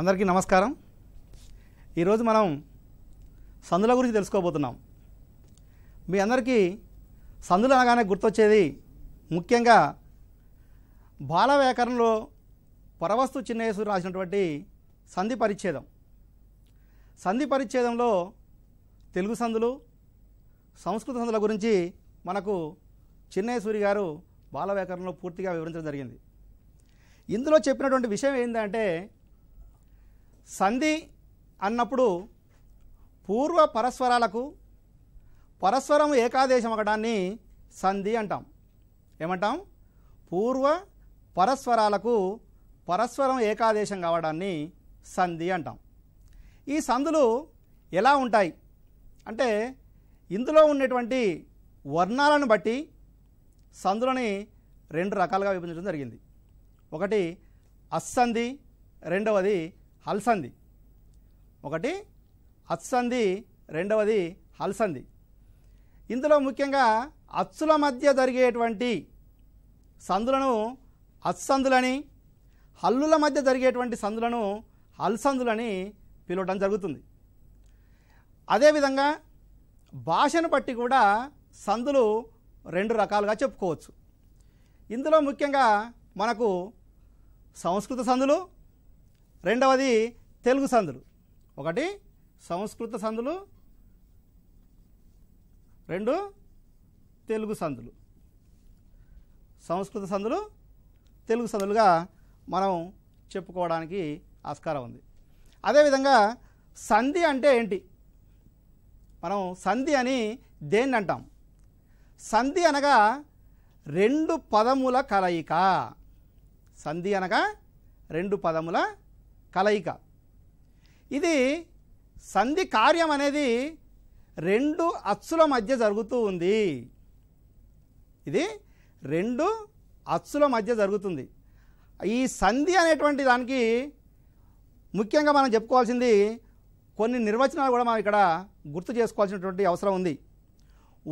అందరికీ నమస్కారం ఈరోజు మనం సందుల గురించి తెలుసుకోబోతున్నాం మీ అందరికీ సందులు అనగానే గుర్తొచ్చేది ముఖ్యంగా బాల వ్యాకరణలో పరవస్తు చిన్నయసు రాసినటువంటి సంధి పరిచ్ఛేదం సంధి పరిచ్ఛేదంలో తెలుగు సందులు సంస్కృత సందుల గురించి మనకు చిన్నయేశ్వరి గారు బాల వ్యాకరణలో పూర్తిగా వివరించడం జరిగింది ఇందులో చెప్పినటువంటి విషయం ఏంటంటే సంధి అన్నప్పుడు పూర్వ పరస్వరాలకు పరస్వరం ఏకాదేశం అవ్వడాన్ని సంధి అంటాం ఏమంటాం పూర్వ పరస్వరాలకు పరస్వరం ఏకాదేశం కావడాన్ని సంధి అంటాం ఈ సంధులు ఎలా ఉంటాయి అంటే ఇందులో ఉన్నటువంటి వర్ణాలను బట్టి సంధులని రెండు రకాలుగా విభజించడం జరిగింది ఒకటి అస్సంధి రెండవది హల్సంది ఒకటి అత్సంది రెండవది హల్సంది ఇందులో ముఖ్యంగా అచ్చుల మధ్య జరిగేటువంటి సందులను అత్సందులని హల్లుల మధ్య జరిగేటువంటి సందులను హల్సందులని పిలవడం జరుగుతుంది అదేవిధంగా భాషను బట్టి కూడా సందులు రెండు రకాలుగా చెప్పుకోవచ్చు ఇందులో ముఖ్యంగా మనకు సంస్కృత సందులు రెండవది తెలుగు సందులు ఒకటి సంస్కృత సందులు రెండు తెలుగు సందులు సంస్కృత సందులు తెలుగు సందులుగా మనం చెప్పుకోవడానికి ఆస్కారం ఉంది అదేవిధంగా సంధి అంటే ఏంటి మనం సంధి అని దేన్ని అంటాం సంధి అనగా రెండు పదముల కలయిక సంధి అనగా రెండు పదముల కలయిక ఇది సంధి కార్యం అనేది రెండు అచ్చుల మధ్య జరుగుతూ ఉంది ఇది రెండు అచ్చుల మధ్య జరుగుతుంది ఈ సంధి అనేటువంటి దానికి ముఖ్యంగా మనం చెప్పుకోవాల్సింది కొన్ని నిర్వచనాలు కూడా మనం ఇక్కడ గుర్తు చేసుకోవాల్సినటువంటి అవసరం ఉంది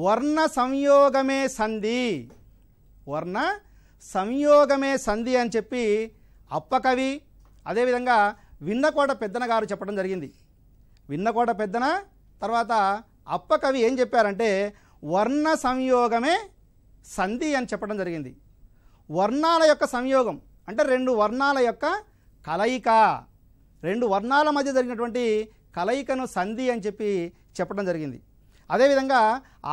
వర్ణ సంయోగమే సంధి వర్ణ సంయోగమే సంధి అని చెప్పి అప్పకవి అదేవిధంగా విన్నకోట పెద్దన గారు చెప్పడం జరిగింది విన్నకోట పెద్దన తర్వాత అప్ప కవి ఏం చెప్పారంటే వర్ణ సంయోగమే సంధి అని చెప్పడం జరిగింది వర్ణాల యొక్క సంయోగం అంటే రెండు వర్ణాల యొక్క కలయిక రెండు వర్ణాల మధ్య జరిగినటువంటి కలయికను సంధి అని చెప్పి చెప్పడం జరిగింది అదేవిధంగా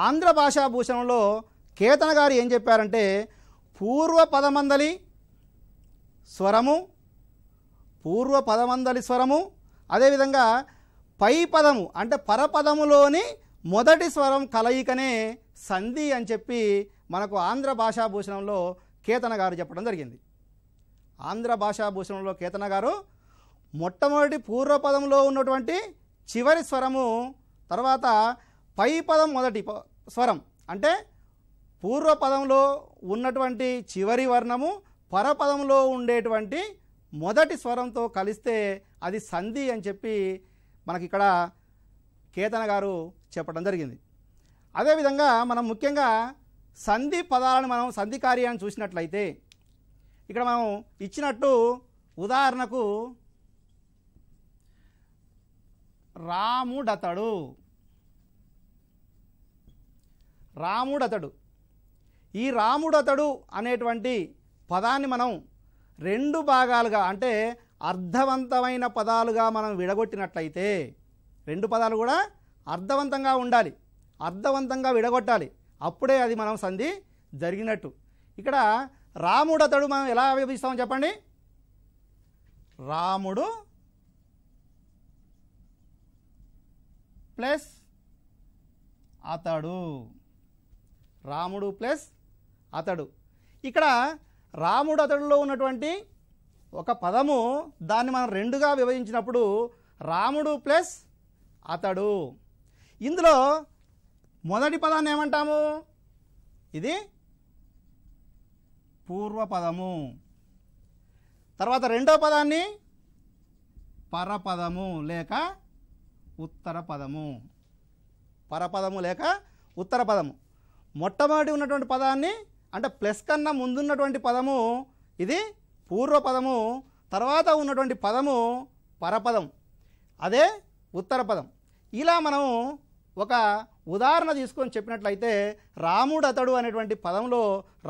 ఆంధ్ర భాషాభూషణంలో కేతన గారు ఏం చెప్పారంటే పూర్వ పదమందలి స్వరము పూర్వ పదమందలి స్వరము అదేవిధంగా పై పదము అంటే పరపదములోని మొదటి స్వరం కలయికనే సంధి అని చెప్పి మనకు ఆంధ్ర భాషాభూషణంలో కేతన గారు చెప్పడం జరిగింది ఆంధ్ర భాషాభూషణంలో కేతన గారు మొట్టమొదటి పూర్వపదంలో ఉన్నటువంటి చివరి స్వరము తర్వాత పై పదం మొదటి స్వరం అంటే పూర్వపదంలో ఉన్నటువంటి చివరి వర్ణము పరపదంలో ఉండేటువంటి మొదటి స్వరంతో కలిస్తే అది సంధి అని చెప్పి మనకిక్కడ కేతన గారు చెప్పడం జరిగింది అదేవిధంగా మనం ముఖ్యంగా సంధి పదాలను మనం సంధి కార్యాన్ని చూసినట్లయితే ఇక్కడ మనం ఇచ్చినట్టు ఉదాహరణకు రాముడతడు రాముడతడు ఈ రాముడతడు అనేటువంటి పదాన్ని మనం రెండు భాగాలుగా అంటే అర్థవంతమైన పదాలుగా మనం విడగొట్టినట్లయితే రెండు పదాలు కూడా అర్థవంతంగా ఉండాలి అర్థవంతంగా విడగొట్టాలి అప్పుడే అది మనం సంధి జరిగినట్టు ఇక్కడ రాముడు అతడు మనం ఎలా విభజిస్తాం చెప్పండి రాముడు ప్లస్ అతడు రాముడు ప్లస్ అతడు ఇక్కడ రాముడు అతడిలో ఉన్నటువంటి ఒక పదము దాన్ని మనం రెండుగా విభజించినప్పుడు రాముడు ప్లస్ అతడు ఇందులో మొదటి పదాన్ని ఏమంటాము ఇది పూర్వపదము తర్వాత రెండో పదాన్ని పరపదము లేక ఉత్తర పదము పరపదము లేక ఉత్తర పదము మొట్టమొదటి ఉన్నటువంటి పదాన్ని అంటే ప్లస్ కన్నా ముందున్నటువంటి పదము ఇది పూర్వపదము తర్వాత ఉన్నటువంటి పదము పరపదం అదే ఉత్తర పదం ఇలా మనము ఒక ఉదాహరణ తీసుకొని చెప్పినట్లయితే రాముడు అతడు అనేటువంటి పదంలో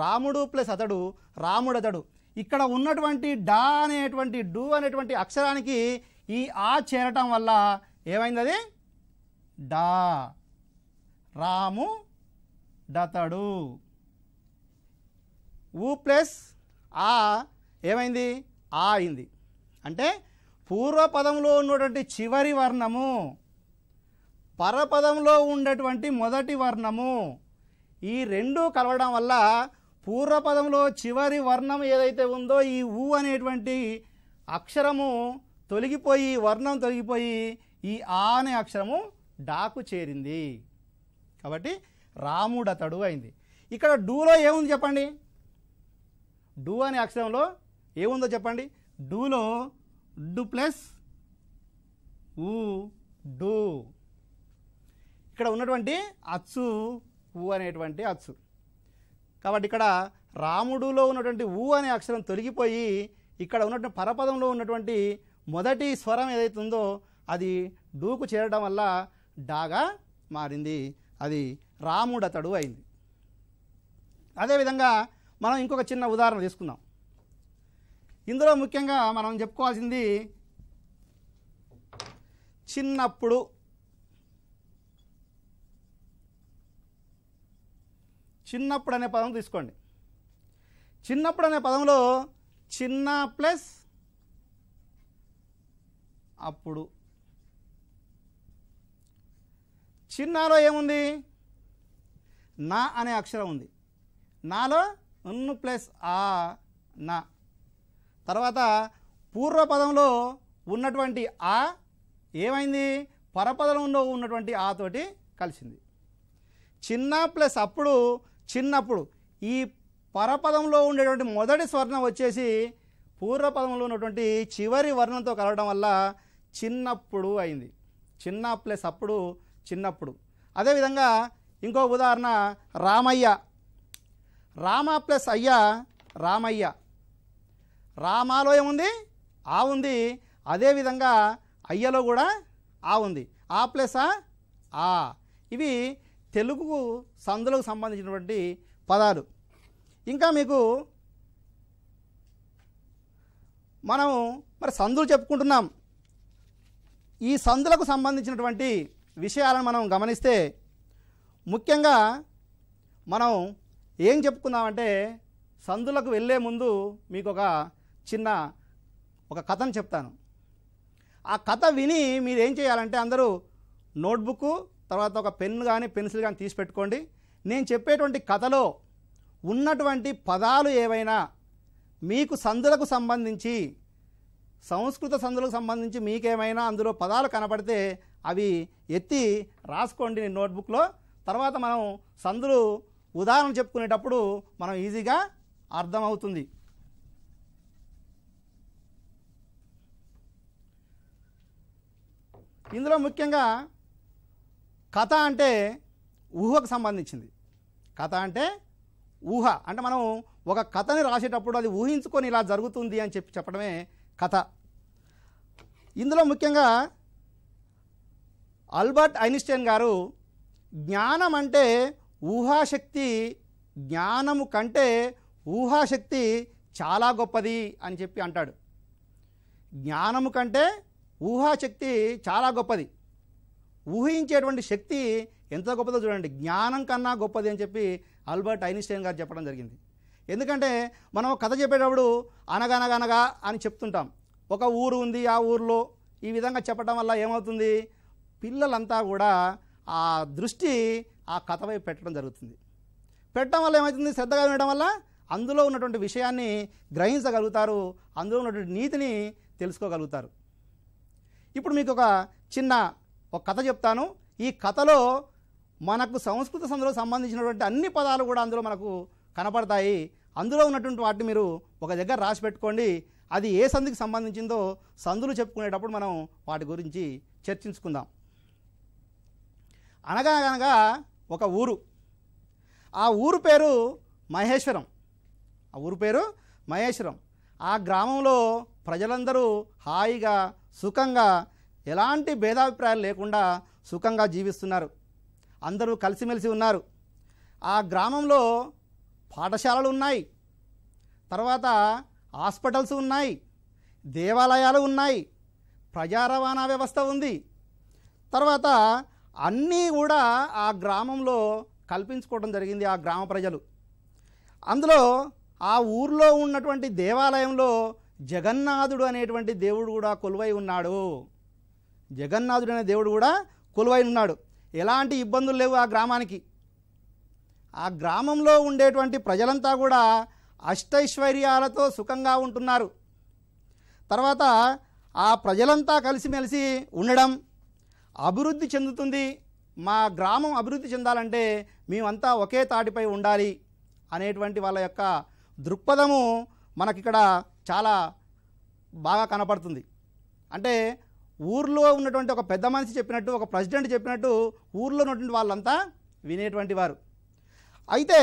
రాముడు ప్లస్ అతడు రాముడు అతడు ఇక్కడ ఉన్నటువంటి డా అనేటువంటి డు అనేటువంటి అక్షరానికి ఈ ఆ చేరటం వల్ల ఏమైంది అది డా రాము డతడు ఊ ప్లస్ ఆ ఏమైంది ఆ అయింది అంటే పూర్వపదంలో ఉన్నటువంటి చివరి వర్ణము పరపదంలో ఉన్నటువంటి మొదటి వర్ణము ఈ రెండు కలవడం వల్ల పూర్వపదంలో చివరి వర్ణం ఏదైతే ఉందో ఈ ఊ అనేటువంటి అక్షరము తొలగిపోయి వర్ణం తొలగిపోయి ఈ ఆ అనే అక్షరము డాకు చేరింది కాబట్టి రాముడతడు అయింది ఇక్కడ డూలో ఏముంది చెప్పండి డూ అనే అక్షరంలో ఏముందో చెప్పండి డూలో డు ప్లస్ ఊ డూ ఇక్కడ ఉన్నటువంటి అచ్చు ఊ అనేటువంటి అచ్చు కాబట్టి ఇక్కడ రాముడులో ఉన్నటువంటి ఊ అనే అక్షరం తొలగిపోయి ఇక్కడ ఉన్నటువంటి పరపదంలో ఉన్నటువంటి మొదటి స్వరం ఏదైతే ఉందో అది డూకు చేరడం వల్ల డాగా మారింది అది రాముడతడు అయింది అదేవిధంగా మనం ఇంకొక చిన్న ఉదాహరణ తీసుకుందాం ఇందులో ముఖ్యంగా మనం చెప్పుకోవాల్సింది చిన్నప్పుడు చిన్నప్పుడు అనే పదం తీసుకోండి చిన్నప్పుడు అనే పదంలో చిన్న ప్లస్ అప్పుడు చిన్నలో ఏముంది నా అనే అక్షరం ఉంది నాలో ఉన్ను ప్లస్ ఆ నా తర్వాత పూర్వపదంలో ఉన్నటువంటి ఆ ఏమైంది పరపదంలో ఉన్నటువంటి ఆ తోటి కలిసింది చిన్న ప్లస్ అప్పుడు చిన్నప్పుడు ఈ పరపదంలో ఉండేటువంటి మొదటి స్వర్ణం వచ్చేసి పూర్వపదంలో ఉన్నటువంటి చివరి వర్ణంతో కలవడం వల్ల చిన్నప్పుడు అయింది చిన్న ప్లస్ అప్పుడు చిన్నప్పుడు అదేవిధంగా ఇంకో ఉదాహరణ రామయ్య రామ ప్లస్ అయ్య రామయ్య రామాలో ఏముంది ఆ ఉంది అదేవిధంగా అయ్యలో కూడా ఆ ఉంది ఆ ప్లస్ ఆ ఇవి తెలుగుకు సందులకు సంబంధించినటువంటి పదాలు ఇంకా మీకు మనం మరి సందులు చెప్పుకుంటున్నాం ఈ సందులకు సంబంధించినటువంటి విషయాలను మనం గమనిస్తే ముఖ్యంగా మనం ఏం చెప్పుకుందామంటే సందులకు వెళ్ళే ముందు మీకు ఒక చిన్న ఒక కథను చెప్తాను ఆ కథ విని మీరు ఏం చేయాలంటే అందరూ నోట్బుక్ తర్వాత ఒక పెన్ను కానీ పెన్సిల్ కానీ తీసి పెట్టుకోండి నేను చెప్పేటువంటి కథలో ఉన్నటువంటి పదాలు ఏవైనా మీకు సందులకు సంబంధించి సంస్కృత సందులకు సంబంధించి మీకేమైనా అందులో పదాలు కనపడితే అవి ఎత్తి రాసుకోండి నోట్బుక్లో తర్వాత మనం సందులు ఉదాహరణ చెప్పుకునేటప్పుడు మనం ఈజీగా అర్థమవుతుంది ఇందులో ముఖ్యంగా కథ అంటే ఊహకు సంబంధించింది కథ అంటే ఊహ అంటే మనం ఒక కథని రాసేటప్పుడు అది ఊహించుకొని ఇలా జరుగుతుంది అని చెప్పి చెప్పడమే కథ ఇందులో ముఖ్యంగా అల్బర్ట్ ఐన్స్టైన్ గారు జ్ఞానం అంటే ఊహాశక్తి జ్ఞానము కంటే ఊహాశక్తి చాలా గొప్పది అని చెప్పి అంటాడు జ్ఞానము కంటే ఊహాశక్తి చాలా గొప్పది ఊహించేటువంటి శక్తి ఎంత గొప్పదో చూడండి జ్ఞానం కన్నా గొప్పది అని చెప్పి ఆల్బర్ట్ ఐన్స్టైన్ గారు చెప్పడం జరిగింది ఎందుకంటే మనం కథ చెప్పేటప్పుడు అనగనగనగా అని చెప్తుంటాం ఒక ఊరు ఉంది ఆ ఊరిలో ఈ విధంగా చెప్పడం వల్ల ఏమవుతుంది పిల్లలంతా కూడా ఆ దృష్టి ఆ కథ వైపు పెట్టడం జరుగుతుంది పెట్టడం వల్ల ఏమవుతుంది శ్రద్ధగా వినడం వల్ల అందులో ఉన్నటువంటి విషయాన్ని గ్రహించగలుగుతారు అందులో ఉన్నటువంటి నీతిని తెలుసుకోగలుగుతారు ఇప్పుడు మీకు ఒక చిన్న ఒక కథ చెప్తాను ఈ కథలో మనకు సంస్కృత సందులో సంబంధించినటువంటి అన్ని పదాలు కూడా అందులో మనకు కనపడతాయి అందులో ఉన్నటువంటి వాటిని మీరు ఒక దగ్గర రాసి పెట్టుకోండి అది ఏ సంధికి సంబంధించిందో సందులు చెప్పుకునేటప్పుడు మనం వాటి గురించి చర్చించుకుందాం అనగా అనగా ఒక ఊరు ఆ ఊరు పేరు మహేశ్వరం ఆ ఊరు పేరు మహేశ్వరం ఆ గ్రామంలో ప్రజలందరూ హాయిగా సుఖంగా ఎలాంటి భేదాభిప్రాయాలు లేకుండా సుఖంగా జీవిస్తున్నారు అందరూ కలిసిమెలిసి ఉన్నారు ఆ గ్రామంలో పాఠశాలలు ఉన్నాయి తర్వాత హాస్పిటల్స్ ఉన్నాయి దేవాలయాలు ఉన్నాయి ప్రజా రవాణా వ్యవస్థ ఉంది తర్వాత అన్నీ కూడా ఆ గ్రామంలో కల్పించుకోవడం జరిగింది ఆ గ్రామ ప్రజలు అందులో ఆ ఊర్లో ఉన్నటువంటి దేవాలయంలో జగన్నాథుడు అనేటువంటి దేవుడు కూడా కొలువై ఉన్నాడు జగన్నాథుడు అనే దేవుడు కూడా కొలువై ఉన్నాడు ఎలాంటి ఇబ్బందులు లేవు ఆ గ్రామానికి ఆ గ్రామంలో ఉండేటువంటి ప్రజలంతా కూడా అష్టైశ్వర్యాలతో సుఖంగా ఉంటున్నారు తర్వాత ఆ ప్రజలంతా కలిసిమెలిసి ఉండడం అభివృద్ధి చెందుతుంది మా గ్రామం అభివృద్ధి చెందాలంటే మేమంతా ఒకే తాటిపై ఉండాలి అనేటువంటి వాళ్ళ యొక్క దృక్పథము మనకిక్కడ చాలా బాగా కనపడుతుంది అంటే ఊర్లో ఉన్నటువంటి ఒక పెద్ద మనిషి చెప్పినట్టు ఒక ప్రెసిడెంట్ చెప్పినట్టు ఊర్లో ఉన్నటువంటి వాళ్ళంతా వినేటువంటి వారు అయితే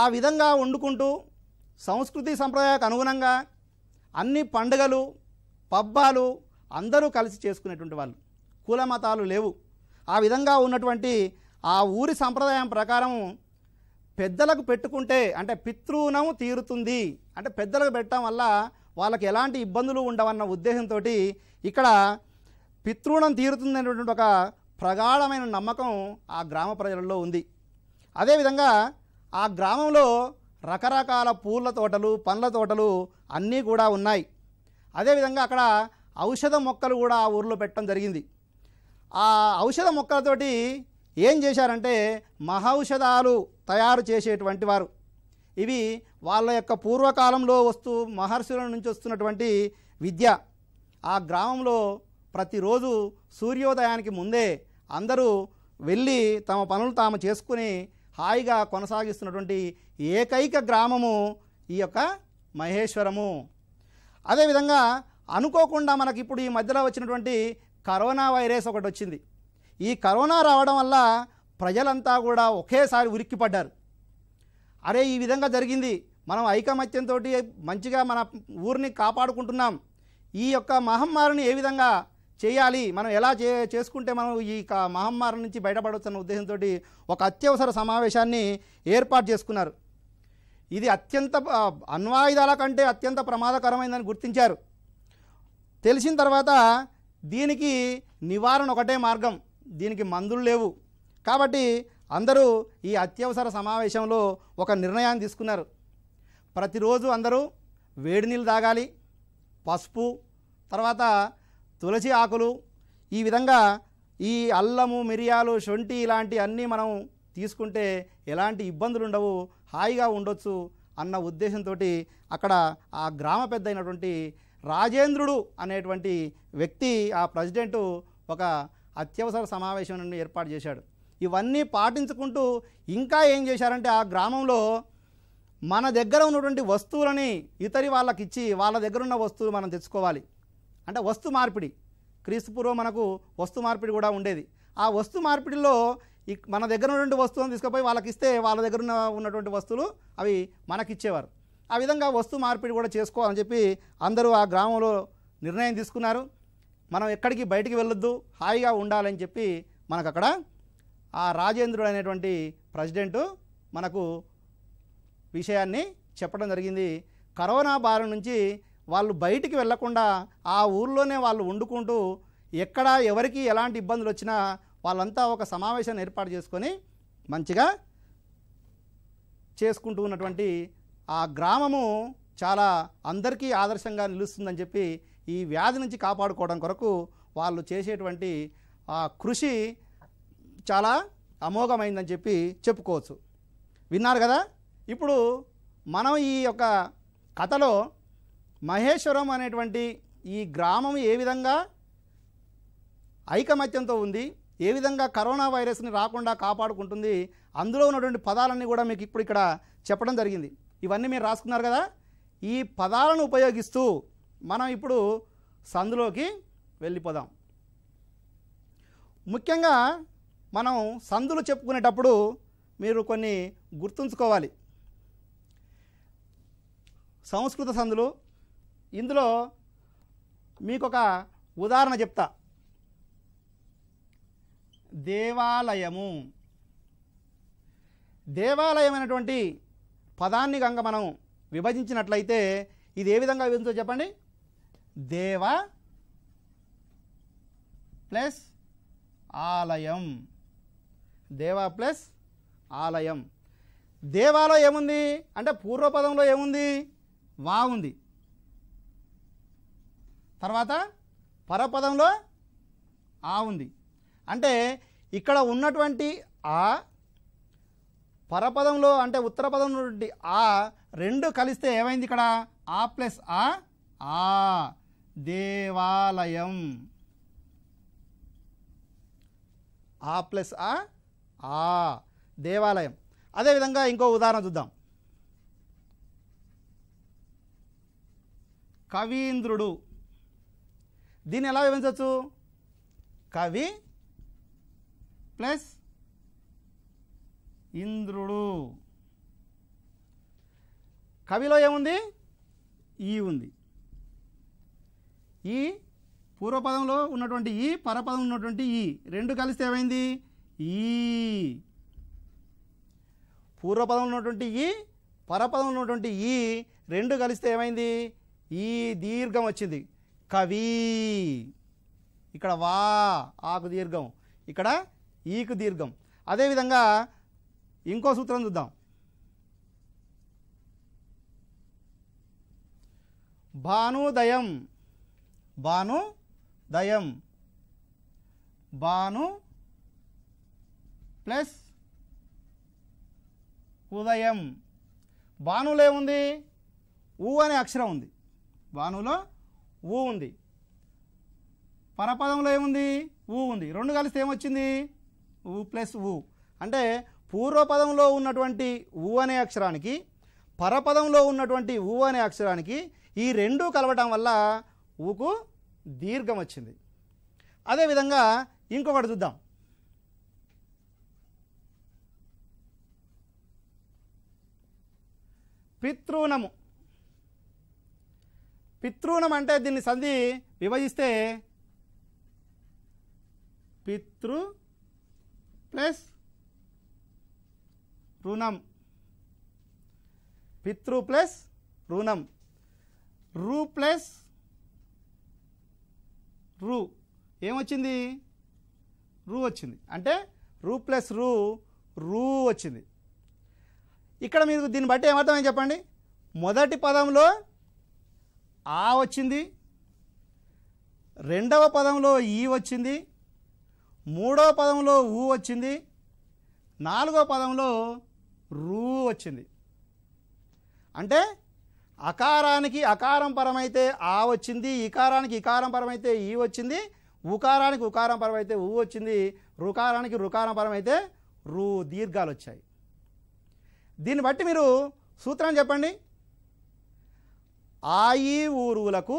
ఆ విధంగా వండుకుంటూ సంస్కృతి సంప్రదాయాలకు అనుగుణంగా అన్ని పండుగలు పబ్బాలు అందరూ కలిసి చేసుకునేటువంటి వాళ్ళు కులమతాలు మతాలు లేవు ఆ విధంగా ఉన్నటువంటి ఆ ఊరి సంప్రదాయం ప్రకారం పెద్దలకు పెట్టుకుంటే అంటే పితృణం తీరుతుంది అంటే పెద్దలకు పెట్టడం వల్ల వాళ్ళకి ఎలాంటి ఇబ్బందులు ఉండవన్న ఉద్దేశంతో ఇక్కడ పితృణం తీరుతుంది అనేటువంటి ఒక ప్రగాఢమైన నమ్మకం ఆ గ్రామ ప్రజలలో ఉంది అదేవిధంగా ఆ గ్రామంలో రకరకాల పూల తోటలు పండ్ల తోటలు అన్నీ కూడా ఉన్నాయి అదేవిధంగా అక్కడ ఔషధ మొక్కలు కూడా ఆ ఊరిలో పెట్టడం జరిగింది ఆ ఔషధ మొక్కలతోటి ఏం చేశారంటే మహౌషధాలు తయారు చేసేటువంటి వారు ఇవి వాళ్ళ యొక్క పూర్వకాలంలో వస్తూ మహర్షుల నుంచి వస్తున్నటువంటి విద్య ఆ గ్రామంలో ప్రతిరోజు సూర్యోదయానికి ముందే అందరూ వెళ్ళి తమ పనులు తాము చేసుకుని హాయిగా కొనసాగిస్తున్నటువంటి ఏకైక గ్రామము ఈ యొక్క మహేశ్వరము అదేవిధంగా అనుకోకుండా మనకి ఇప్పుడు ఈ మధ్యలో వచ్చినటువంటి కరోనా వైరస్ ఒకటి వచ్చింది ఈ కరోనా రావడం వల్ల ప్రజలంతా కూడా ఒకేసారి ఉరిక్కిపడ్డారు అరే ఈ విధంగా జరిగింది మనం ఐకమత్యంతో మంచిగా మన ఊరిని కాపాడుకుంటున్నాం ఈ యొక్క మహమ్మారిని ఏ విధంగా చేయాలి మనం ఎలా చే చేసుకుంటే మనం ఈ మహమ్మారి నుంచి బయటపడవచ్చన్న ఉద్దేశంతో ఒక అత్యవసర సమావేశాన్ని ఏర్పాటు చేసుకున్నారు ఇది అత్యంత అణ్వాయుధాల కంటే అత్యంత ప్రమాదకరమైందని గుర్తించారు తెలిసిన తర్వాత దీనికి నివారణ ఒకటే మార్గం దీనికి మందులు లేవు కాబట్టి అందరూ ఈ అత్యవసర సమావేశంలో ఒక నిర్ణయాన్ని తీసుకున్నారు ప్రతిరోజు అందరూ వేడి నీళ్ళు తాగాలి పసుపు తర్వాత తులసి ఆకులు ఈ విధంగా ఈ అల్లము మిరియాలు శొంఠి ఇలాంటి అన్నీ మనం తీసుకుంటే ఎలాంటి ఇబ్బందులు ఉండవు హాయిగా ఉండొచ్చు అన్న ఉద్దేశంతో అక్కడ ఆ గ్రామ పెద్ద అయినటువంటి రాజేంద్రుడు అనేటువంటి వ్యక్తి ఆ ప్రెసిడెంటు ఒక అత్యవసర సమావేశం ఏర్పాటు చేశాడు ఇవన్నీ పాటించుకుంటూ ఇంకా ఏం చేశారంటే ఆ గ్రామంలో మన దగ్గర ఉన్నటువంటి వస్తువులని ఇతరి వాళ్ళకి ఇచ్చి వాళ్ళ దగ్గర ఉన్న వస్తువులు మనం తెచ్చుకోవాలి అంటే వస్తు మార్పిడి క్రీస్తు పూర్వం మనకు వస్తు మార్పిడి కూడా ఉండేది ఆ వస్తు మార్పిడిలో మన దగ్గర ఉన్నటువంటి వస్తువులను తీసుకుపోయి వాళ్ళకి ఇస్తే వాళ్ళ దగ్గర ఉన్న ఉన్నటువంటి వస్తువులు అవి మనకిచ్చేవారు ఆ విధంగా వస్తు మార్పిడి కూడా చేసుకోవాలని చెప్పి అందరూ ఆ గ్రామంలో నిర్ణయం తీసుకున్నారు మనం ఎక్కడికి బయటికి వెళ్ళొద్దు హాయిగా ఉండాలని చెప్పి మనకు అక్కడ ఆ రాజేంద్రుడు అనేటువంటి ప్రెసిడెంటు మనకు విషయాన్ని చెప్పడం జరిగింది కరోనా బారి నుంచి వాళ్ళు బయటికి వెళ్లకుండా ఆ ఊర్లోనే వాళ్ళు వండుకుంటూ ఎక్కడ ఎవరికి ఎలాంటి ఇబ్బందులు వచ్చినా వాళ్ళంతా ఒక సమావేశాన్ని ఏర్పాటు చేసుకొని మంచిగా చేసుకుంటూ ఉన్నటువంటి ఆ గ్రామము చాలా అందరికీ ఆదర్శంగా నిలుస్తుందని చెప్పి ఈ వ్యాధి నుంచి కాపాడుకోవడం కొరకు వాళ్ళు చేసేటువంటి ఆ కృషి చాలా అమోఘమైందని చెప్పి చెప్పుకోవచ్చు విన్నారు కదా ఇప్పుడు మనం ఈ యొక్క కథలో మహేశ్వరం అనేటువంటి ఈ గ్రామం ఏ విధంగా ఐకమత్యంతో ఉంది ఏ విధంగా కరోనా వైరస్ని రాకుండా కాపాడుకుంటుంది అందులో ఉన్నటువంటి పదాలన్నీ కూడా మీకు ఇప్పుడు ఇక్కడ చెప్పడం జరిగింది ఇవన్నీ మీరు రాసుకున్నారు కదా ఈ పదాలను ఉపయోగిస్తూ మనం ఇప్పుడు సందులోకి వెళ్ళిపోదాం ముఖ్యంగా మనం సందులు చెప్పుకునేటప్పుడు మీరు కొన్ని గుర్తుంచుకోవాలి సంస్కృత సందులు ఇందులో మీకు ఒక ఉదాహరణ చెప్తా దేవాలయము దేవాలయం అనేటువంటి పదాన్ని గంగ మనం విభజించినట్లయితే ఇది ఏ విధంగా విభజించో చెప్పండి దేవ ప్లస్ ఆలయం దేవ ప్లస్ ఆలయం దేవాలో ఏముంది అంటే పూర్వపదంలో ఏముంది వా ఉంది తర్వాత పరపదంలో ఆ ఉంది అంటే ఇక్కడ ఉన్నటువంటి ఆ పరపదంలో అంటే ఉత్తర పదం నుండి ఆ రెండు కలిస్తే ఏమైంది ఇక్కడ ఆ ప్లస్ ఆ ఆ దేవాలయం ఆ ప్లస్ ఆ ఆ దేవాలయం అదేవిధంగా ఇంకో ఉదాహరణ చూద్దాం కవీంద్రుడు దీన్ని ఎలా వివరించవచ్చు కవి ప్లస్ ఇంద్రుడు కవిలో ఏముంది ఈ ఉంది ఈ పూర్వపదంలో ఉన్నటువంటి ఈ పరపదం ఉన్నటువంటి ఈ రెండు కలిస్తే ఏమైంది ఈ పూర్వపదం ఉన్నటువంటి ఈ పరపదం ఉన్నటువంటి ఈ రెండు కలిస్తే ఏమైంది ఈ దీర్ఘం వచ్చింది కవి ఇక్కడ వా ఆకు దీర్ఘం ఇక్కడ ఈకు దీర్ఘం అదేవిధంగా ఇంకో సూత్రం చూద్దాం భానుదయం దయం భాను ప్లస్ ఉదయం భానులో ఏముంది ఊ అనే అక్షరం ఉంది భానులో ఊ ఉంది పరపదంలో ఏముంది ఊ ఉంది రెండు కలిస్తే ఏమొచ్చింది ఊ ప్లస్ ఊ అంటే పూర్వపదంలో ఉన్నటువంటి ఊ అనే అక్షరానికి పరపదంలో ఉన్నటువంటి ఊ అనే అక్షరానికి ఈ రెండూ కలవటం వల్ల ఊకు దీర్ఘం వచ్చింది అదేవిధంగా ఇంకొకటి చూద్దాం పితృణము పితృణం అంటే దీన్ని సంధి విభజిస్తే పితృ ప్లస్ రుణం పితృ ప్లస్ రుణం రూ ప్లస్ రూ ఏమొచ్చింది రూ వచ్చింది అంటే రు ప్లస్ రూ రూ వచ్చింది ఇక్కడ మీరు దీన్ని బట్టి ఏమర్థమైంది చెప్పండి మొదటి పదంలో ఆ వచ్చింది రెండవ పదంలో ఈ వచ్చింది మూడవ పదంలో ఊ వచ్చింది నాలుగవ పదంలో రూ వచ్చింది అంటే అకారానికి అకారం పరమైతే ఆ వచ్చింది ఇకారానికి ఇకారం పరమైతే ఈ వచ్చింది ఉకారానికి ఉకారం పరమైతే ఊ వచ్చింది రుకారానికి రుకారం పరమైతే రూ దీర్ఘాలు వచ్చాయి దీన్ని బట్టి మీరు సూత్రం చెప్పండి ఆయి ఊరువులకు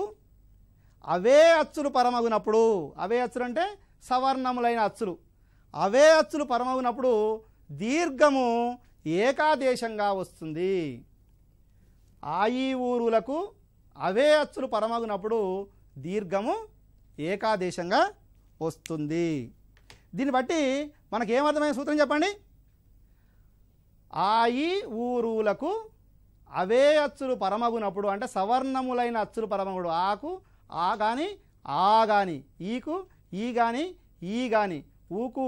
అవే అచ్చులు పరమగునప్పుడు అవే అచ్చులు అంటే సవర్ణములైన అచ్చులు అవే అచ్చులు పరమగునప్పుడు దీర్ఘము ఏకాదేశంగా వస్తుంది ఆయీ ఊరులకు అవే అచ్చులు పరమగునప్పుడు దీర్ఘము ఏకాదేశంగా వస్తుంది దీన్ని బట్టి మనకేమర్థమైన సూత్రం చెప్పండి ఆయీ ఊరులకు అవే అచ్చులు పరమగునప్పుడు అంటే సవర్ణములైన అచ్చులు పరమగుడు ఆకు ఆ కానీ ఆ కానీ ఈకు ఈ కానీ ఈ కానీ ఊకు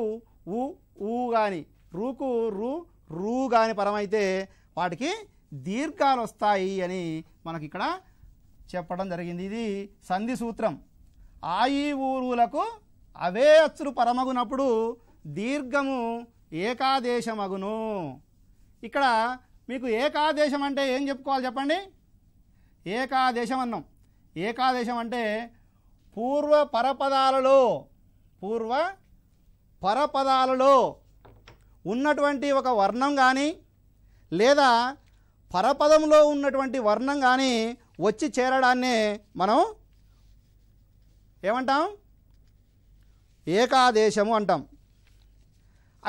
ఊ ఊ కానీ రూకు రు రూ కాని పరమైతే వాటికి దీర్ఘాలు వస్తాయి అని మనకి ఇక్కడ చెప్పడం జరిగింది ఇది సంధి సూత్రం ఆయి ఊరులకు అవే అచ్చులు పరమగునప్పుడు దీర్ఘము ఏకాదేశమగును ఇక్కడ మీకు ఏకాదేశం అంటే ఏం చెప్పుకోవాలి చెప్పండి ఏకాదేశం అన్నాం ఏకాదేశం అంటే పూర్వ పరపదాలలో పూర్వ పరపదాలలో ఉన్నటువంటి ఒక వర్ణం కానీ లేదా పరపదంలో ఉన్నటువంటి వర్ణం కానీ వచ్చి చేరడాన్ని మనం ఏమంటాం ఏకాదేశము అంటాం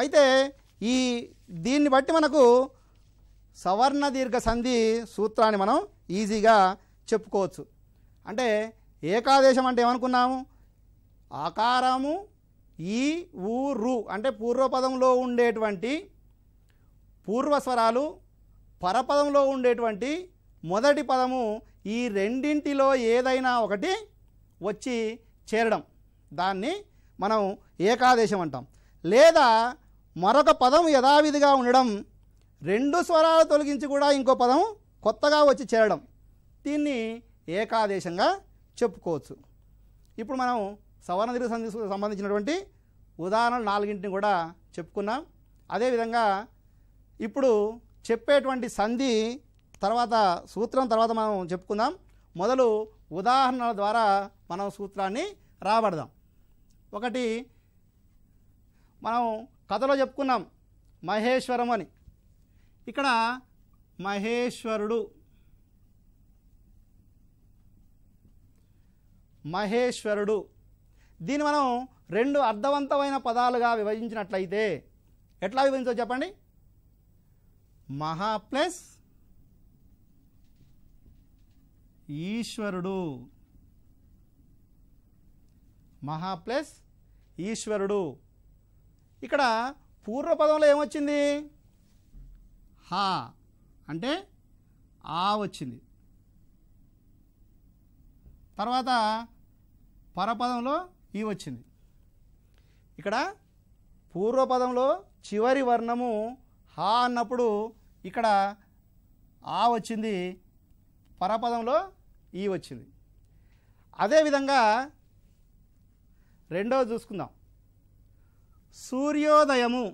అయితే ఈ దీన్ని బట్టి మనకు సవర్ణ దీర్ఘ సంధి సూత్రాన్ని మనం ఈజీగా చెప్పుకోవచ్చు అంటే ఏకాదేశం అంటే ఏమనుకున్నాము ఆకారము ఈ ఊరు అంటే పూర్వపదంలో ఉండేటువంటి పూర్వస్వరాలు పరపదంలో ఉండేటువంటి మొదటి పదము ఈ రెండింటిలో ఏదైనా ఒకటి వచ్చి చేరడం దాన్ని మనం ఏకాదేశం అంటాం లేదా మరొక పదం యథావిధిగా ఉండడం రెండు స్వరాలు తొలగించి కూడా ఇంకో పదం కొత్తగా వచ్చి చేరడం దీన్ని ఏకాదేశంగా చెప్పుకోవచ్చు ఇప్పుడు మనం సంధి సంబంధించినటువంటి ఉదాహరణలు నాలుగింటిని కూడా చెప్పుకున్నాం అదేవిధంగా ఇప్పుడు చెప్పేటువంటి సంధి తర్వాత సూత్రం తర్వాత మనం చెప్పుకుందాం మొదలు ఉదాహరణల ద్వారా మనం సూత్రాన్ని రాబడదాం ఒకటి మనం కథలో చెప్పుకున్నాం మహేశ్వరం అని ఇక్కడ మహేశ్వరుడు మహేశ్వరుడు దీన్ని మనం రెండు అర్థవంతమైన పదాలుగా విభజించినట్లయితే ఎట్లా విభజించవచ్చు చెప్పండి మహా ప్లస్ ఈశ్వరుడు మహా ప్లస్ ఈశ్వరుడు ఇక్కడ పూర్వపదంలో ఏమొచ్చింది హా అంటే ఆ వచ్చింది తర్వాత పరపదంలో ఈ వచ్చింది ఇక్కడ పూర్వపదంలో చివరి వర్ణము హా అన్నప్పుడు ఇక్కడ ఆ వచ్చింది పరపదంలో ఈ వచ్చింది అదేవిధంగా రెండో చూసుకుందాం సూర్యోదయము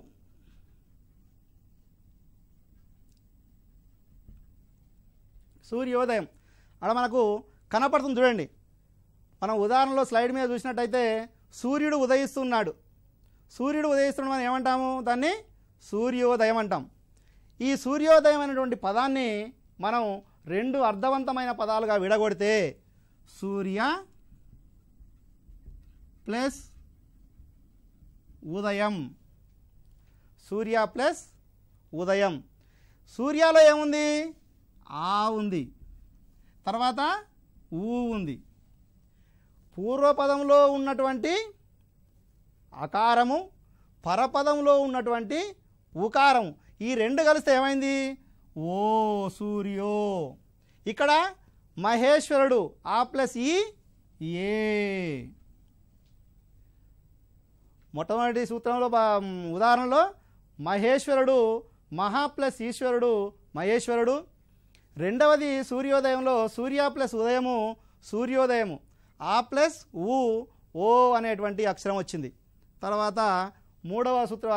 సూర్యోదయం అక్కడ మనకు కనపడుతుంది చూడండి మనం ఉదాహరణలో స్లైడ్ మీద చూసినట్టయితే సూర్యుడు ఉదయిస్తున్నాడు సూర్యుడు ఉదయిస్తున్నాడు మనం ఏమంటాము దాన్ని సూర్యోదయం అంటాం ఈ సూర్యోదయం అనేటువంటి పదాన్ని మనం రెండు అర్థవంతమైన పదాలుగా విడగొడితే సూర్య ప్లస్ ఉదయం సూర్య ప్లస్ ఉదయం సూర్యలో ఏముంది ఆ ఉంది తర్వాత ఊ ఉంది పూర్వపదంలో ఉన్నటువంటి అకారము పరపదంలో ఉన్నటువంటి ఉకారము ఈ రెండు కలిస్తే ఏమైంది ఓ సూర్యో ఇక్కడ మహేశ్వరుడు ఆ ప్లస్ ఈ ఏ మొట్టమొదటి సూత్రంలో ఉదాహరణలో మహేశ్వరుడు మహా ప్లస్ ఈశ్వరుడు మహేశ్వరుడు రెండవది సూర్యోదయంలో సూర్య ప్లస్ ఉదయము సూర్యోదయము ఆ ప్లస్ ఊ ఓ అనేటువంటి అక్షరం వచ్చింది తర్వాత మూడవ సూత్ర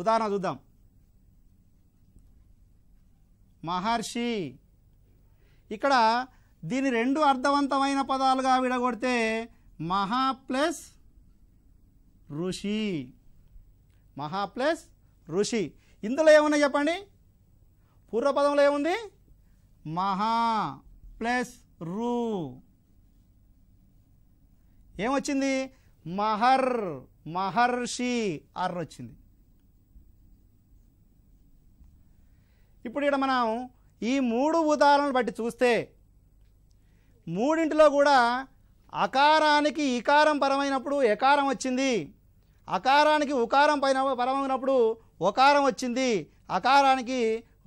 ఉదాహరణ చూద్దాం మహర్షి ఇక్కడ దీని రెండు అర్థవంతమైన పదాలుగా విడగొడితే మహా ప్లస్ ఋషి మహా ప్లస్ ఋషి ఇందులో ఏమున్నాయి చెప్పండి పూర్వపదంలో ఏముంది మహా ప్లస్ రు ఏమొచ్చింది మహర్ మహర్షి అర్ వచ్చింది ఇప్పుడు ఇక్కడ మనం ఈ మూడు ఉదాహరణలు బట్టి చూస్తే మూడింటిలో కూడా అకారానికి ఇకారం పరమైనప్పుడు ఎకారం వచ్చింది అకారానికి ఉకారం పైన పరమైనప్పుడు ఒకారం వచ్చింది అకారానికి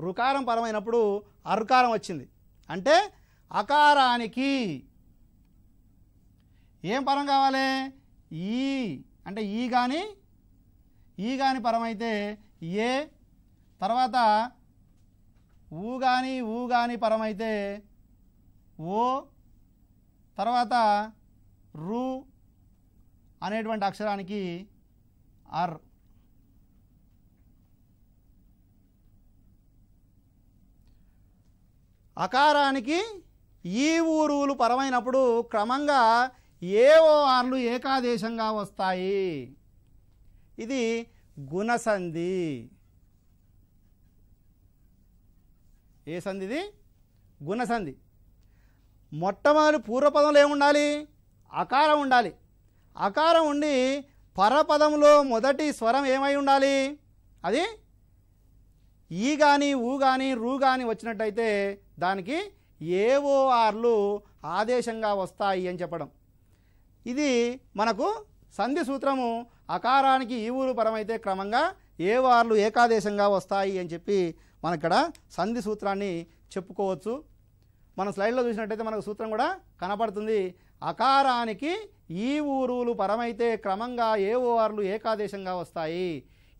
రుకారం పరమైనప్పుడు అరుకారం వచ్చింది అంటే అకారానికి ఏం పరం కావాలి ఈ అంటే ఈ కానీ ఈ కానీ పరం అయితే ఏ తర్వాత ఊ కానీ ఊ కానీ పరం అయితే ఓ తర్వాత రు అనేటువంటి అక్షరానికి అర్ అకారానికి ఈ ఊరువులు పరమైనప్పుడు క్రమంగా ఏఓఆర్లు ఏకాదేశంగా వస్తాయి ఇది గుణసంధి ఏ సంధిది గుణసంధి మొట్టమొదటి పూర్వపదంలో ఏముండాలి అకారం ఉండాలి అకారం ఉండి పరపదంలో మొదటి స్వరం ఏమై ఉండాలి అది ఈ కానీ ఊ కానీ రూ కానీ వచ్చినట్టయితే దానికి ఏఓఆర్లు ఆదేశంగా వస్తాయి అని చెప్పడం ఇది మనకు సంధి సూత్రము అకారానికి ఈ ఊరు పరమైతే క్రమంగా ఏ వార్లు ఏకాదేశంగా వస్తాయి అని చెప్పి మనక్కడ సంధి సూత్రాన్ని చెప్పుకోవచ్చు మన స్లైడ్లో చూసినట్టయితే మనకు సూత్రం కూడా కనపడుతుంది అకారానికి ఈ ఊరులు పరమైతే క్రమంగా ఏ ఓఆర్లు ఏకాదేశంగా వస్తాయి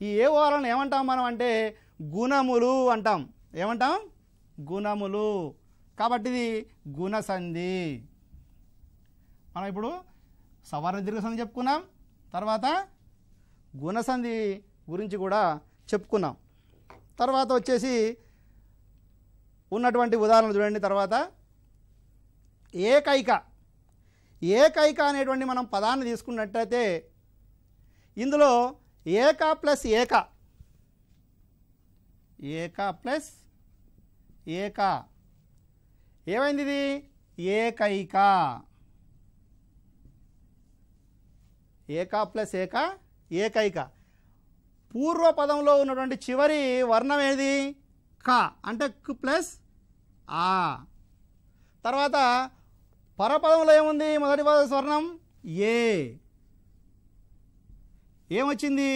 ఈ ఏ ఓఆర్లను ఏమంటాం మనం అంటే గుణములు అంటాం ఏమంటాం గుణములు కాబట్టి ఇది గుణసంధి మనం ఇప్పుడు సవర్ణ దీర్ఘసంధి చెప్పుకున్నాం తర్వాత గుణసంధి గురించి కూడా చెప్పుకున్నాం తర్వాత వచ్చేసి ఉన్నటువంటి ఉదాహరణ చూడండి తర్వాత ఏకైక ఏకైక అనేటువంటి మనం పదాన్ని తీసుకున్నట్టయితే ఇందులో ఏక ప్లస్ ఏక ఏక ప్లస్ ఏక ఏమైంది ఇది ఏకైక ఏకా ప్లస్ ఏక ఏకైక పూర్వపదంలో ఉన్నటువంటి చివరి వర్ణం ఏది క అంటే క్ ప్లస్ ఆ తర్వాత పరపదంలో ఏముంది మొదటి పద స్వర్ణం ఏ ఏమొచ్చింది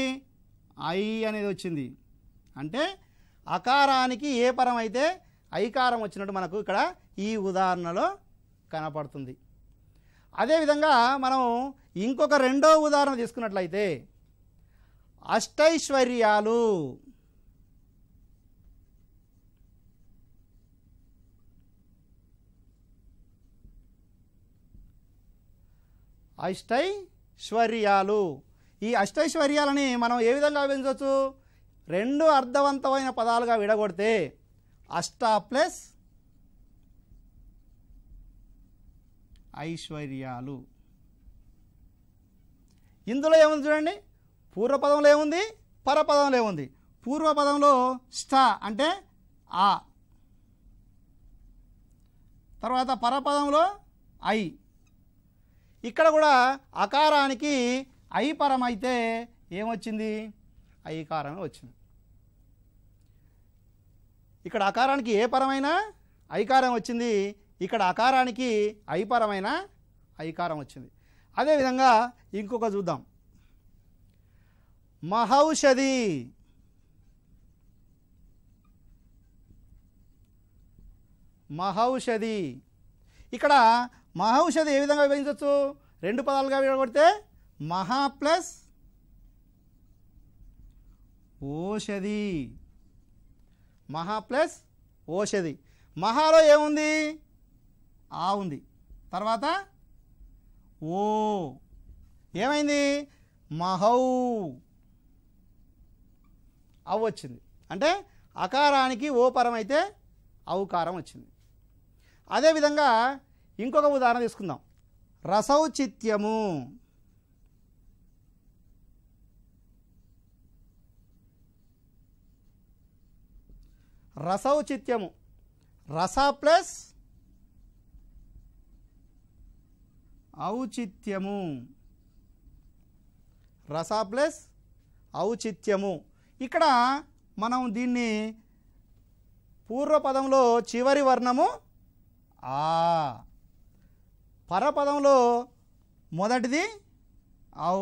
ఐ అనేది వచ్చింది అంటే అకారానికి ఏ పరం అయితే ఐకారం వచ్చినట్టు మనకు ఇక్కడ ఈ ఉదాహరణలో కనపడుతుంది అదేవిధంగా మనం ఇంకొక రెండో ఉదాహరణ తీసుకున్నట్లయితే అష్టైశ్వర్యాలు అష్టైశ్వర్యాలు ఈ అష్టైశ్వర్యాలని మనం ఏ విధంగా భావించవచ్చు రెండు అర్థవంతమైన పదాలుగా విడగొడితే అష్ట ప్లస్ ఐశ్వర్యాలు ఇందులో ఏముంది చూడండి పూర్వపదంలో ఏముంది పరపదంలో ఏముంది పూర్వపదంలో స్ట అంటే ఆ తర్వాత పరపదంలో ఐ ఇక్కడ కూడా అకారానికి ఐ పరం అయితే ఏమొచ్చింది ఐకారమే వచ్చింది ఇక్కడ అకారానికి ఏ పరమైన ఐకారం వచ్చింది ఇక్కడ అకారానికి ఐపరమైన ఐకారం వచ్చింది అదేవిధంగా ఇంకొక చూద్దాం మహౌషధి మహౌషధి ఇక్కడ మహౌషధి ఏ విధంగా విభజించవచ్చు రెండు పదాలుగా విడగొడితే మహా ప్లస్ ఓషధి మహా ప్లస్ ఓషధి మహాలో ఏముంది ఆ ఉంది తర్వాత ఓ ఏమైంది మహౌ అవ్ వచ్చింది అంటే అకారానికి ఓ పరం అయితే అవుకారం వచ్చింది అదేవిధంగా ఇంకొక ఉదాహరణ తీసుకుందాం రసౌచిత్యము రసౌచిత్యము రస ప్లస్ ఔచిత్యము రస ప్లస్ ఔచిత్యము ఇక్కడ మనం దీన్ని పూర్వపదంలో చివరి వర్ణము ఆ పరపదంలో మొదటిది ఔ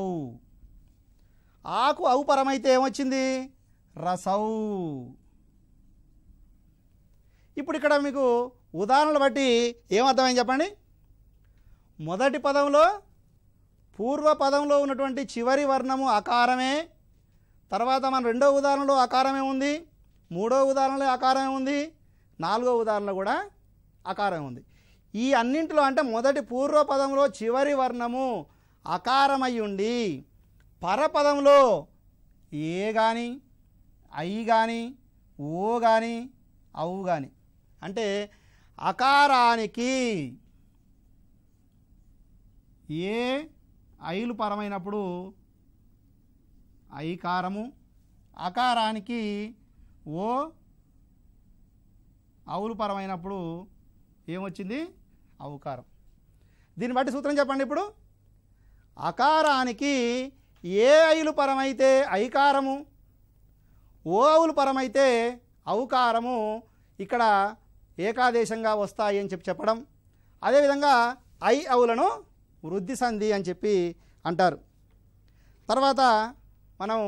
ఆకు పరమైతే ఏమొచ్చింది రసౌ ఇప్పుడు ఇక్కడ మీకు ఉదాహరణలు బట్టి ఏమర్థమైంది చెప్పండి మొదటి పదంలో పూర్వ పదంలో ఉన్నటువంటి చివరి వర్ణము అకారమే తర్వాత మన రెండో ఉదాహరణలో అకారమే ఉంది మూడో ఉదాహరణలో అకారమే ఉంది నాలుగో ఉదాహరణలో కూడా అకారమే ఉంది ఈ అన్నింటిలో అంటే మొదటి పూర్వ పదంలో చివరి వర్ణము అకారమై ఉండి పరపదంలో ఏ కానీ ఐ కానీ ఓ కానీ అవు కానీ అంటే అకారానికి ఏ ఐలు పరమైనప్పుడు ఐకారము అకారానికి ఓ అవులు పరమైనప్పుడు ఏమొచ్చింది అవుకారం దీన్ని బట్టి సూత్రం చెప్పండి ఇప్పుడు అకారానికి ఏ ఐలు పరమైతే ఐకారము ఓ అవులు పరమైతే అవుకారము ఇక్కడ ఏకాదేశంగా వస్తాయి అని చెప్పి చెప్పడం అదేవిధంగా ఐ అవులను వృద్ధి సంధి అని చెప్పి అంటారు తర్వాత మనం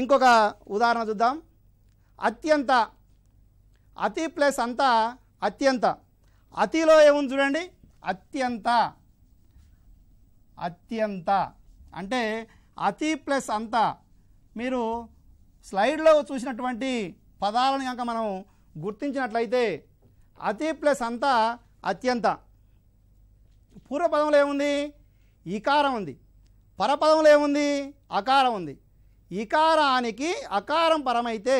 ఇంకొక ఉదాహరణ చూద్దాం అత్యంత అతి ప్లస్ అంతా అత్యంత అతిలో ఏముంది చూడండి అత్యంత అత్యంత అంటే అతి ప్లస్ అంత మీరు స్లైడ్లో చూసినటువంటి పదాలను కనుక మనం గుర్తించినట్లయితే అతి ప్లస్ అంతా అత్యంత పూర్వపదంలో ఏముంది ఈకారం ఉంది పరపదంలో ఏముంది అకారం ఉంది ఇకారానికి అకారం పరమైతే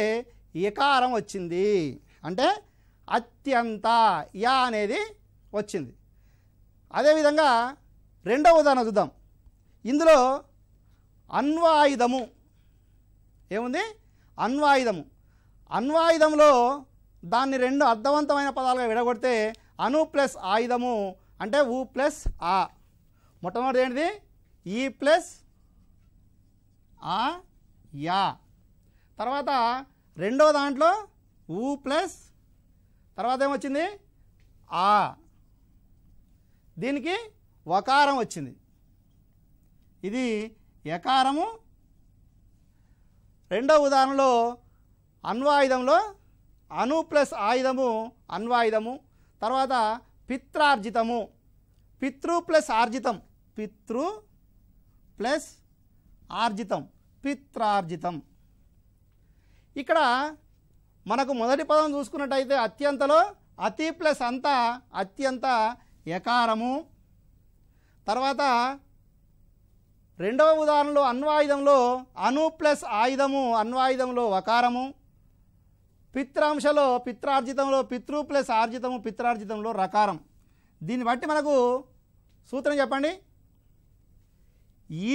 ఇకారం వచ్చింది అంటే అత్యంత యా అనేది వచ్చింది అదేవిధంగా రెండవ ఉదాహరణ చూద్దాం ఇందులో అన్వాయుధము ఏముంది అన్వాయుధము అన్వాయుధంలో దాన్ని రెండు అర్థవంతమైన పదాలుగా విడగొడితే అను ప్లస్ ఆయుధము అంటే ఊ ప్లస్ ఆ మొట్టమొదటి ఏంటిది ఈ ప్లస్ ఆ యా తర్వాత రెండో దాంట్లో ఊ ప్లస్ తర్వాత ఏమొచ్చింది ఆ దీనికి వకారం వచ్చింది ఇది యకారము రెండవ ఉదాహరణలో అన్వాయుధంలో అను ప్లస్ ఆయుధము అన్వాయుధము తర్వాత పిత్రార్జితము పితృ ప్లస్ ఆర్జితం పితృ ప్లస్ ఆర్జితం పిత్రార్జితం ఇక్కడ మనకు మొదటి పదం చూసుకున్నట్టయితే అత్యంతలో అతి ప్లస్ అంతా అత్యంత ఎకారము తర్వాత రెండవ ఉదాహరణలో అన్వాయుధంలో అను ప్లస్ ఆయుధము అన్వాయుధంలో వకారము పిత్రాంశలో పిత్రార్జితంలో పితృ ప్లస్ ఆర్జితము పిత్రార్జితంలో రకారం దీన్ని బట్టి మనకు సూత్రం చెప్పండి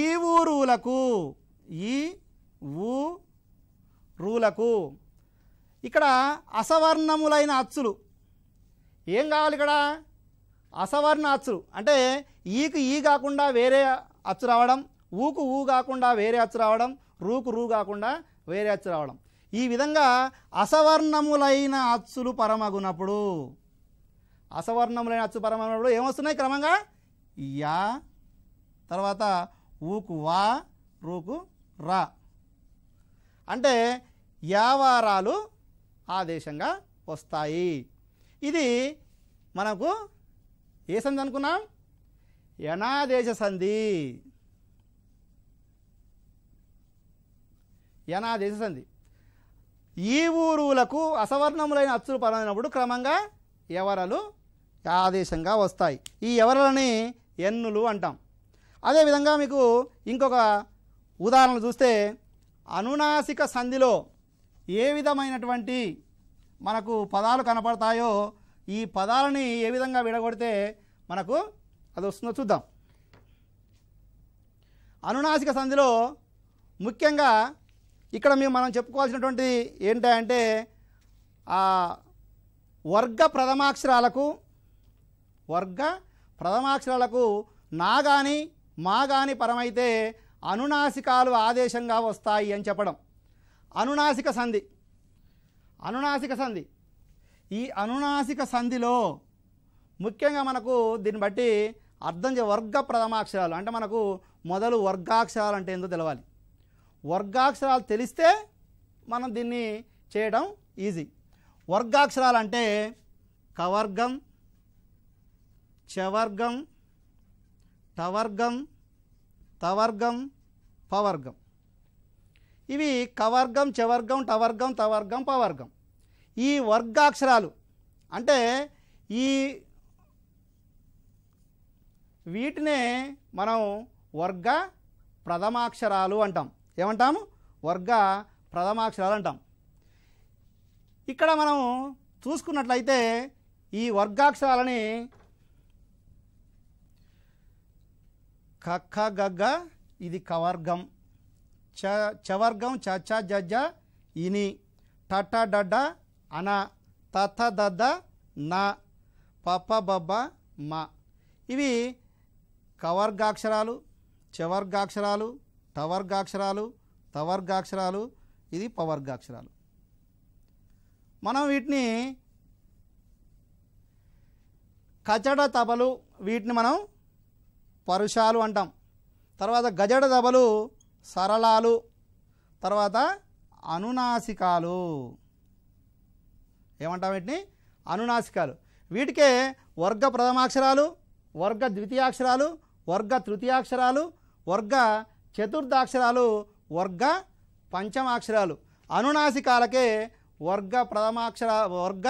ఈ ఊరులకు ఈ ఊ రూలకు ఇక్కడ అసవర్ణములైన అచ్చులు ఏం కావాలి ఇక్కడ అసవర్ణ అచ్చులు అంటే ఈకు ఈ కాకుండా వేరే అచ్చు రావడం ఊకు ఊ కాకుండా వేరే అచ్చు రావడం రూకు రూ కాకుండా వేరే అచ్చు రావడం ఈ విధంగా అసవర్ణములైన అచ్చులు పరమగునప్పుడు అసవర్ణములైన అచ్చు పరమగునప్పుడు ఏమొస్తున్నాయి క్రమంగా యా తర్వాత ఊకు వా రూకు రా అంటే యావారాలు ఆదేశంగా వస్తాయి ఇది మనకు ఏ సంధి అనుకున్నాం యనాదేశ సంధి యనాదేశ సంధి ఈ ఊరులకు అసవర్ణములైన అచ్చులు పరమైనప్పుడు క్రమంగా ఎవరలు ఆదేశంగా వస్తాయి ఈ ఎవరలని ఎన్నులు అంటాం అదేవిధంగా మీకు ఇంకొక ఉదాహరణ చూస్తే అనునాసిక సంధిలో ఏ విధమైనటువంటి మనకు పదాలు కనపడతాయో ఈ పదాలని ఏ విధంగా విడగొడితే మనకు అది వస్తుందో చూద్దాం అనునాసిక సంధిలో ముఖ్యంగా ఇక్కడ మేము మనం చెప్పుకోవాల్సినటువంటి ఏంటంటే వర్గ ప్రథమాక్షరాలకు వర్గ ప్రథమాక్షరాలకు నా కానీ మా కానీ పరమైతే అనునాసికాలు ఆదేశంగా వస్తాయి అని చెప్పడం అనునాసిక సంధి అనునాసిక సంధి ఈ అనునాసిక సంధిలో ముఖ్యంగా మనకు దీన్ని బట్టి అర్థం వర్గ ప్రథమాక్షరాలు అంటే మనకు మొదలు వర్గాక్షరాలు అంటే ఏందో తెలవాలి వర్గాక్షరాలు తెలిస్తే మనం దీన్ని చేయడం ఈజీ వర్గాక్షరాలు అంటే కవర్గం చవర్గం టవర్గం తవర్గం పవర్గం ఇవి కవర్గం చవర్గం టవర్గం తవర్గం పవర్గం ఈ వర్గాక్షరాలు అంటే ఈ వీటినే మనం వర్గ ప్రథమాక్షరాలు అంటాం ఏమంటాము వర్గ ప్రథమాక్షరాలు అంటాం ఇక్కడ మనం చూసుకున్నట్లయితే ఈ వర్గాక్షరాలని కక్క గగ్గ ఇది కవర్గం చ చవర్గం చచ్చ జజ్జ ఇని టట డడ్డ అన తథ దద్ద నా పప్ప బబ్బ మా ఇవి కవర్గాక్షరాలు చవర్గాక్షరాలు టవర్గాక్షరాలు తవర్గాక్షరాలు ఇది పవర్గాక్షరాలు మనం వీటిని కచడ తబలు వీటిని మనం పరుషాలు అంటాం తర్వాత గజడ దబలు సరళాలు తర్వాత అనునాసికాలు ఏమంటాం వీటిని అనునాసికాలు వీటికే వర్గ ప్రథమాక్షరాలు వర్గ ద్వితీయాక్షరాలు వర్గ తృతీయాక్షరాలు వర్గ చతుర్థాక్షరాలు వర్గ పంచమాక్షరాలు అనునాసికాలకే వర్గ ప్రథమాక్షర వర్గ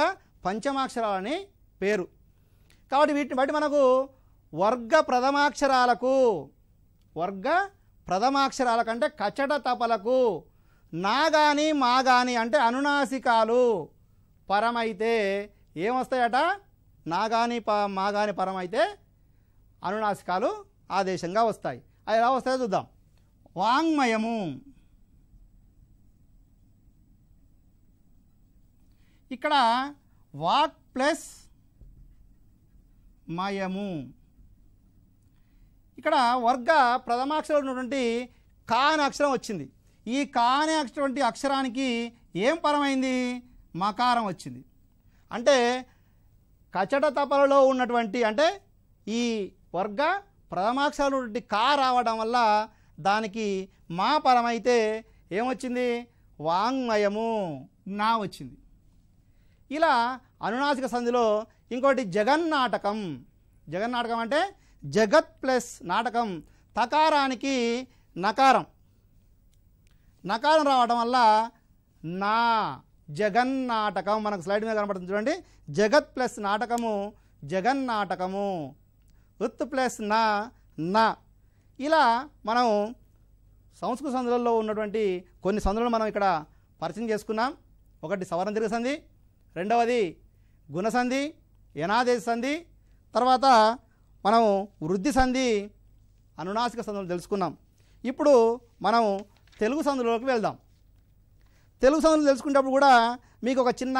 పంచమాక్షరాలని పేరు కాబట్టి వీటిని బట్టి మనకు వర్గ ప్రథమాక్షరాలకు వర్గ ప్రథమాక్షరాల కంటే కచట తపలకు నాగాని మాగాని అంటే అనునాసికాలు పరమైతే ఏమొస్తాయట నాగాని ప మాగాని పరమైతే అనునాసికాలు ఆదేశంగా వస్తాయి అవి ఎలా వస్తాయో చూద్దాం వాంగ్మయము ఇక్కడ వాక్ ప్లస్ మయము ఇక్కడ వర్గ ప్రథమాక్షరం ఉన్నటువంటి కా అనే అక్షరం వచ్చింది ఈ కా అనే అక్షరానికి ఏం పరమైంది మకారం వచ్చింది అంటే కచట తపలలో ఉన్నటువంటి అంటే ఈ వర్గ ప్రథమాక్షరాలు కా రావడం వల్ల దానికి మా పరమైతే ఏమొచ్చింది వాంగ్మయము నా వచ్చింది ఇలా అనునాసిక సంధిలో ఇంకోటి జగన్నాటకం జగన్నాటకం అంటే జగత్ ప్లస్ నాటకం తకారానికి నకారం నకారం రావడం వల్ల నా జగన్నాటకం మనకు స్లైడ్ మీద కనబడుతుంది చూడండి జగత్ ప్లస్ నాటకము జగన్నాటకము ఉత్ ప్లస్ నా నా ఇలా మనం సంస్కృత సందులలో ఉన్నటువంటి కొన్ని సందులను మనం ఇక్కడ పరిచయం చేసుకున్నాం ఒకటి సవర్ణదీర్ఘ సంధి రెండవది గుణసంధి యనాదేశ సంధి తర్వాత మనం వృద్ధి సంధి అనునాసిక సందులు తెలుసుకున్నాం ఇప్పుడు మనం తెలుగు సందులోకి వెళ్దాం తెలుగు సందులు తెలుసుకునేటప్పుడు కూడా మీకు ఒక చిన్న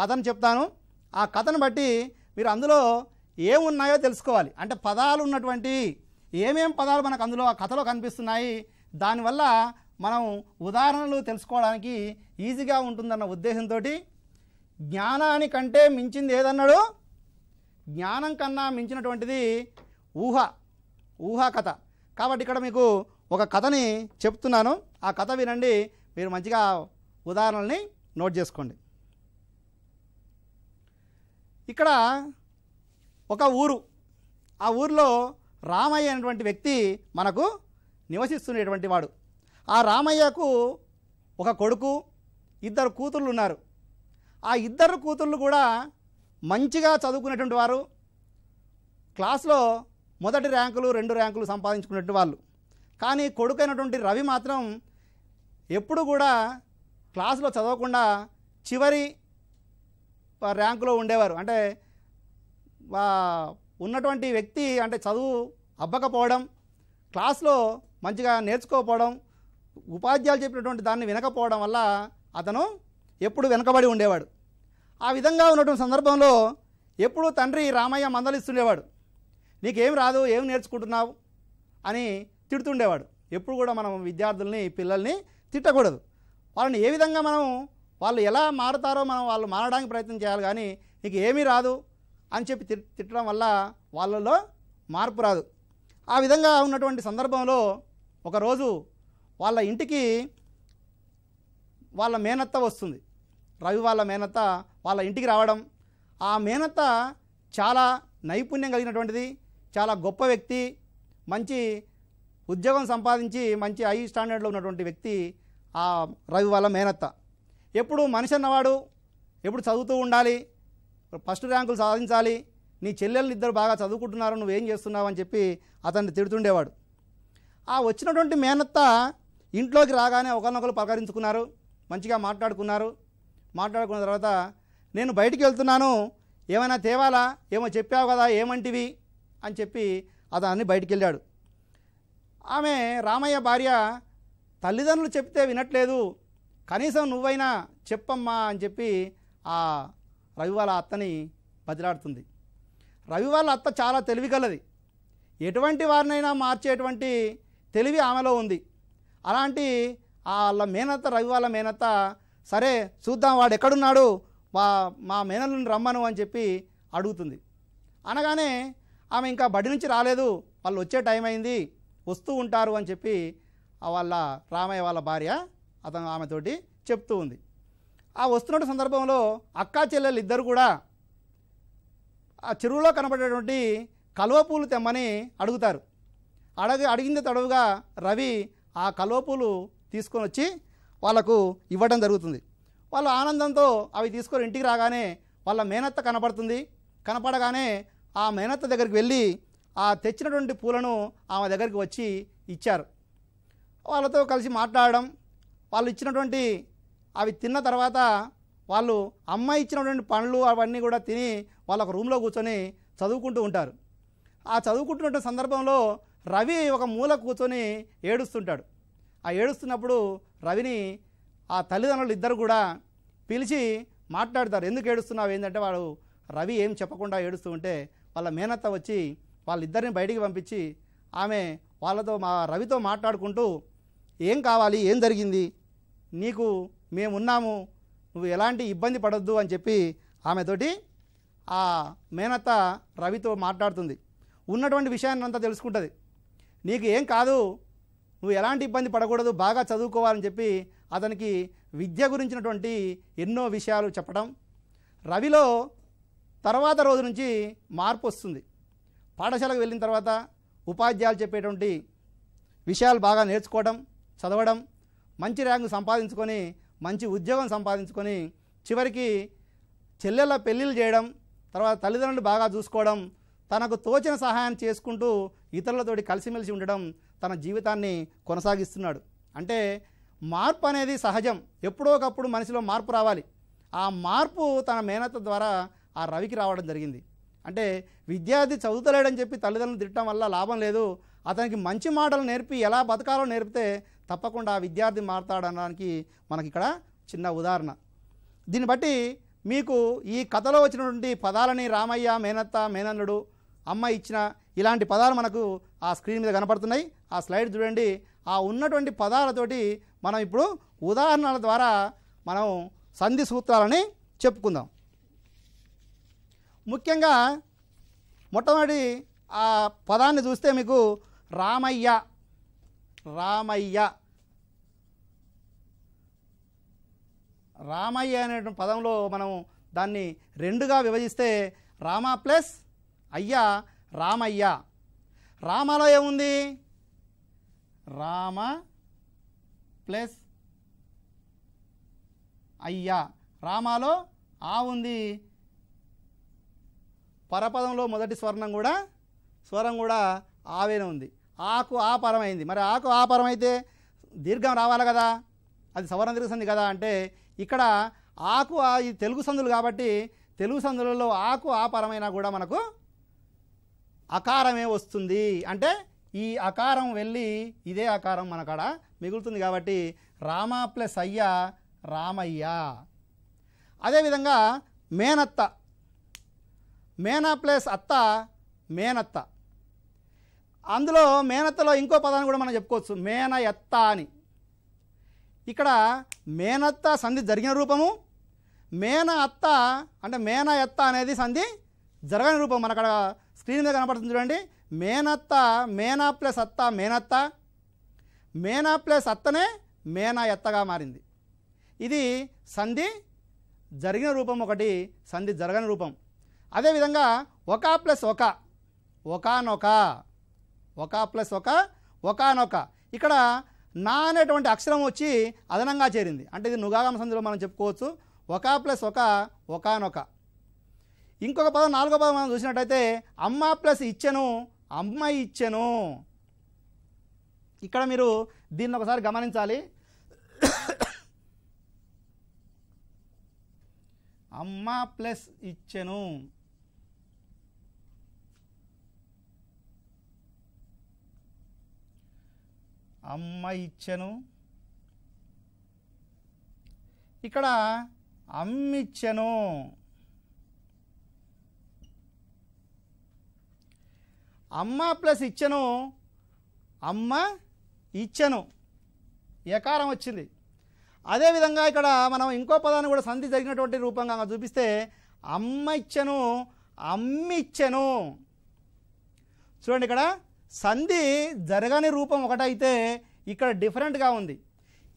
కథను చెప్తాను ఆ కథను బట్టి మీరు అందులో ఏమున్నాయో తెలుసుకోవాలి అంటే పదాలు ఉన్నటువంటి ఏమేం పదాలు మనకు అందులో ఆ కథలో కనిపిస్తున్నాయి దానివల్ల మనం ఉదాహరణలు తెలుసుకోవడానికి ఈజీగా ఉంటుందన్న ఉద్దేశంతో జ్ఞానానికంటే మించింది ఏదన్నాడు జ్ఞానం కన్నా మించినటువంటిది ఊహ ఊహా కథ కాబట్టి ఇక్కడ మీకు ఒక కథని చెప్తున్నాను ఆ కథ వినండి మీరు మంచిగా ఉదాహరణల్ని నోట్ చేసుకోండి ఇక్కడ ఒక ఊరు ఆ ఊరిలో రామయ్య అనేటువంటి వ్యక్తి మనకు నివసిస్తున్నటువంటి వాడు ఆ రామయ్యకు ఒక కొడుకు ఇద్దరు కూతుళ్ళు ఉన్నారు ఆ ఇద్దరు కూతుళ్ళు కూడా మంచిగా చదువుకునేటువంటి వారు క్లాస్లో మొదటి ర్యాంకులు రెండు ర్యాంకులు సంపాదించుకునేటువంటి వాళ్ళు కానీ కొడుకైనటువంటి రవి మాత్రం ఎప్పుడు కూడా క్లాసులో చదవకుండా చివరి ర్యాంకులో ఉండేవారు అంటే ఉన్నటువంటి వ్యక్తి అంటే చదువు అబ్బకపోవడం క్లాస్లో మంచిగా నేర్చుకోకపోవడం ఉపాధ్యాయులు చెప్పినటువంటి దాన్ని వినకపోవడం వల్ల అతను ఎప్పుడు వెనకబడి ఉండేవాడు ఆ విధంగా ఉన్నటువంటి సందర్భంలో ఎప్పుడు తండ్రి రామయ్య మందలిస్తుండేవాడు నీకేం రాదు ఏం నేర్చుకుంటున్నావు అని తిడుతుండేవాడు ఎప్పుడు కూడా మనం విద్యార్థుల్ని పిల్లల్ని తిట్టకూడదు వాళ్ళని ఏ విధంగా మనం వాళ్ళు ఎలా మారుతారో మనం వాళ్ళు మారడానికి ప్రయత్నం చేయాలి కానీ నీకు ఏమీ రాదు అని చెప్పి తిట్టడం వల్ల వాళ్ళలో మార్పు రాదు ఆ విధంగా ఉన్నటువంటి సందర్భంలో ఒకరోజు వాళ్ళ ఇంటికి వాళ్ళ మేనత్త వస్తుంది రవి వాళ్ళ మేనత్త వాళ్ళ ఇంటికి రావడం ఆ మేనత్త చాలా నైపుణ్యం కలిగినటువంటిది చాలా గొప్ప వ్యక్తి మంచి ఉద్యోగం సంపాదించి మంచి హై స్టాండర్డ్లో ఉన్నటువంటి వ్యక్తి ఆ రవి వాళ్ళ మేనత్త ఎప్పుడు మనిషి అన్నవాడు ఎప్పుడు చదువుతూ ఉండాలి ఫస్ట్ ర్యాంకులు సాధించాలి నీ చెల్లెళ్ళు ఇద్దరు బాగా చదువుకుంటున్నారు నువ్వేం చేస్తున్నావు అని చెప్పి అతన్ని తిడుతుండేవాడు ఆ వచ్చినటువంటి మేనత్త ఇంట్లోకి రాగానే ఒకరినొకరు పలకరించుకున్నారు మంచిగా మాట్లాడుకున్నారు మాట్లాడుకున్న తర్వాత నేను బయటికి వెళ్తున్నాను ఏమైనా తేవాలా ఏమో చెప్పావు కదా ఏమంటివి అని చెప్పి అతన్ని బయటికి వెళ్ళాడు ఆమె రామయ్య భార్య తల్లిదండ్రులు చెప్తే వినట్లేదు కనీసం నువ్వైనా చెప్పమ్మా అని చెప్పి ఆ రవి వాళ్ళ అత్తని బదిలాడుతుంది రవి వాళ్ళ అత్త చాలా తెలివి కలది ఎటువంటి వారినైనా మార్చేటువంటి తెలివి ఆమెలో ఉంది అలాంటి వాళ్ళ మేనత్త రవి వాళ్ళ మేనత్త సరే చూద్దాం వాడు ఎక్కడున్నాడు మా మా మేనల్ని రమ్మను అని చెప్పి అడుగుతుంది అనగానే ఆమె ఇంకా బడి నుంచి రాలేదు వాళ్ళు వచ్చే టైం అయింది వస్తూ ఉంటారు అని చెప్పి వాళ్ళ రామయ్య వాళ్ళ భార్య అతను ఆమెతోటి చెప్తూ ఉంది ఆ వస్తున్న సందర్భంలో అక్కా చెల్లెలు ఇద్దరు కూడా ఆ చెరువులో కనబడేటువంటి కలువపూలు తెమ్మని అడుగుతారు అడగ అడిగింది తడవుగా రవి ఆ కలువపూలు తీసుకొని వచ్చి వాళ్లకు ఇవ్వడం జరుగుతుంది వాళ్ళు ఆనందంతో అవి తీసుకొని ఇంటికి రాగానే వాళ్ళ మేనత్త కనపడుతుంది కనపడగానే ఆ మేనత్త దగ్గరికి వెళ్ళి ఆ తెచ్చినటువంటి పూలను ఆమె దగ్గరికి వచ్చి ఇచ్చారు వాళ్ళతో కలిసి మాట్లాడడం వాళ్ళు ఇచ్చినటువంటి అవి తిన్న తర్వాత వాళ్ళు అమ్మ ఇచ్చినటువంటి పండ్లు అవన్నీ కూడా తిని వాళ్ళు ఒక రూమ్లో కూర్చొని చదువుకుంటూ ఉంటారు ఆ చదువుకుంటున్న సందర్భంలో రవి ఒక మూల కూర్చొని ఏడుస్తుంటాడు ఆ ఏడుస్తున్నప్పుడు రవిని ఆ తల్లిదండ్రులు ఇద్దరు కూడా పిలిచి మాట్లాడతారు ఎందుకు ఏడుస్తున్నావు ఏంటంటే వాడు రవి ఏం చెప్పకుండా ఏడుస్తూ ఉంటే వాళ్ళ మేనత్త వచ్చి వాళ్ళిద్దరిని బయటికి పంపించి ఆమె వాళ్ళతో మా రవితో మాట్లాడుకుంటూ ఏం కావాలి ఏం జరిగింది నీకు మేమున్నాము నువ్వు ఎలాంటి ఇబ్బంది పడద్దు అని చెప్పి ఆమెతోటి ఆ మేనత్త రవితో మాట్లాడుతుంది ఉన్నటువంటి విషయాన్ని అంతా తెలుసుకుంటుంది నీకు ఏం కాదు నువ్వు ఎలాంటి ఇబ్బంది పడకూడదు బాగా చదువుకోవాలని చెప్పి అతనికి విద్య గురించినటువంటి ఎన్నో విషయాలు చెప్పడం రవిలో తర్వాత రోజు నుంచి మార్పు వస్తుంది పాఠశాలకు వెళ్ళిన తర్వాత ఉపాధ్యాయులు చెప్పేటువంటి విషయాలు బాగా నేర్చుకోవడం చదవడం మంచి ర్యాంకు సంపాదించుకొని మంచి ఉద్యోగం సంపాదించుకొని చివరికి చెల్లెళ్ళ పెళ్ళిళ్ళు చేయడం తర్వాత తల్లిదండ్రులు బాగా చూసుకోవడం తనకు తోచిన సహాయం చేసుకుంటూ ఇతరులతోటి కలిసిమెలిసి ఉండడం తన జీవితాన్ని కొనసాగిస్తున్నాడు అంటే మార్పు అనేది సహజం ఎప్పుడో ఒకప్పుడు మనిషిలో మార్పు రావాలి ఆ మార్పు తన మేనత ద్వారా ఆ రవికి రావడం జరిగింది అంటే విద్యార్థి చదువుతలేడని చెప్పి తల్లిదండ్రులు తిట్టడం వల్ల లాభం లేదు అతనికి మంచి మాటలు నేర్పి ఎలా బతకాలో నేర్పితే తప్పకుండా ఆ విద్యార్థి మారతాడనడానికి మనకి ఇక్కడ చిన్న ఉదాహరణ దీన్ని బట్టి మీకు ఈ కథలో వచ్చినటువంటి పదాలని రామయ్య మేనత్త మేనల్లుడు అమ్మ ఇచ్చిన ఇలాంటి పదాలు మనకు ఆ స్క్రీన్ మీద కనపడుతున్నాయి ఆ స్లైడ్ చూడండి ఆ ఉన్నటువంటి పదాలతోటి మనం ఇప్పుడు ఉదాహరణల ద్వారా మనం సంధి సూత్రాలని చెప్పుకుందాం ముఖ్యంగా మొట్టమొదటి ఆ పదాన్ని చూస్తే మీకు రామయ్య రామయ్య రామయ్య అనేటువంటి పదంలో మనం దాన్ని రెండుగా విభజిస్తే రామ ప్లస్ అయ్య రామయ్య రామలో ఏముంది రామ ప్లస్ అయ్యా రామాలో ఆ ఉంది పరపదంలో మొదటి స్వర్ణం కూడా స్వరం కూడా ఆవేన ఉంది ఆకు ఆపరమైంది మరి ఆకు ఆపరమైతే దీర్ఘం రావాలి కదా అది సవర్ణ దీర్ఘ సంధి కదా అంటే ఇక్కడ ఆకు ఈ తెలుగు సందులు కాబట్టి తెలుగు సందులలో ఆకు ఆపరమైనా కూడా మనకు అకారమే వస్తుంది అంటే ఈ అకారం వెళ్ళి ఇదే అకారం మనకాడ మిగులుతుంది కాబట్టి రామ ప్లస్ అయ్య రామయ్య అదేవిధంగా మేనత్త మేన ప్లస్ అత్త మేనత్త అందులో మేనత్తలో ఇంకో పదాన్ని కూడా మనం చెప్పుకోవచ్చు మేన ఎత్త అని ఇక్కడ మేనత్త సంధి జరిగిన రూపము మేన అత్త అంటే మేన ఎత్త అనేది సంధి జరగని రూపం మన అక్కడ స్క్రీన్ మీద కనపడుతుంది చూడండి మేనత్త మేనా ప్లస్ అత్త మేనత్త మేనా ప్లస్ అత్తనే మేనా ఎత్తగా మారింది ఇది సంధి జరిగిన రూపం ఒకటి సంధి జరగని రూపం అదేవిధంగా ఒక ప్లస్ ఒక ఒకనొక ఒక ప్లస్ ఒక ఒకనొక ఇక్కడ నా అనేటువంటి అక్షరం వచ్చి అదనంగా చేరింది అంటే ఇది నుగాగమ సంధిలో మనం చెప్పుకోవచ్చు ఒక ప్లస్ ఒక ఒకనొక ఇంకొక పదం నాలుగో పదం మనం చూసినట్టయితే అమ్మ ప్లస్ ఇచ్చెను అమ్మ ఇచ్చెను ఇక్కడ మీరు దీన్ని ఒకసారి గమనించాలి అమ్మ ప్లస్ ఇచ్చెను అమ్మ ఇచ్చెను ఇక్కడ అమ్మిచ్చెను అమ్మ ప్లస్ ఇచ్చెను అమ్మ ఇచ్చెను ఎకారం వచ్చింది అదేవిధంగా ఇక్కడ మనం ఇంకో పదాన్ని కూడా సంధి జరిగినటువంటి రూపంగా చూపిస్తే అమ్మ ఇచ్చెను అమ్మిచ్చెను చూడండి ఇక్కడ సంధి జరగని రూపం ఒకటైతే ఇక్కడ డిఫరెంట్గా ఉంది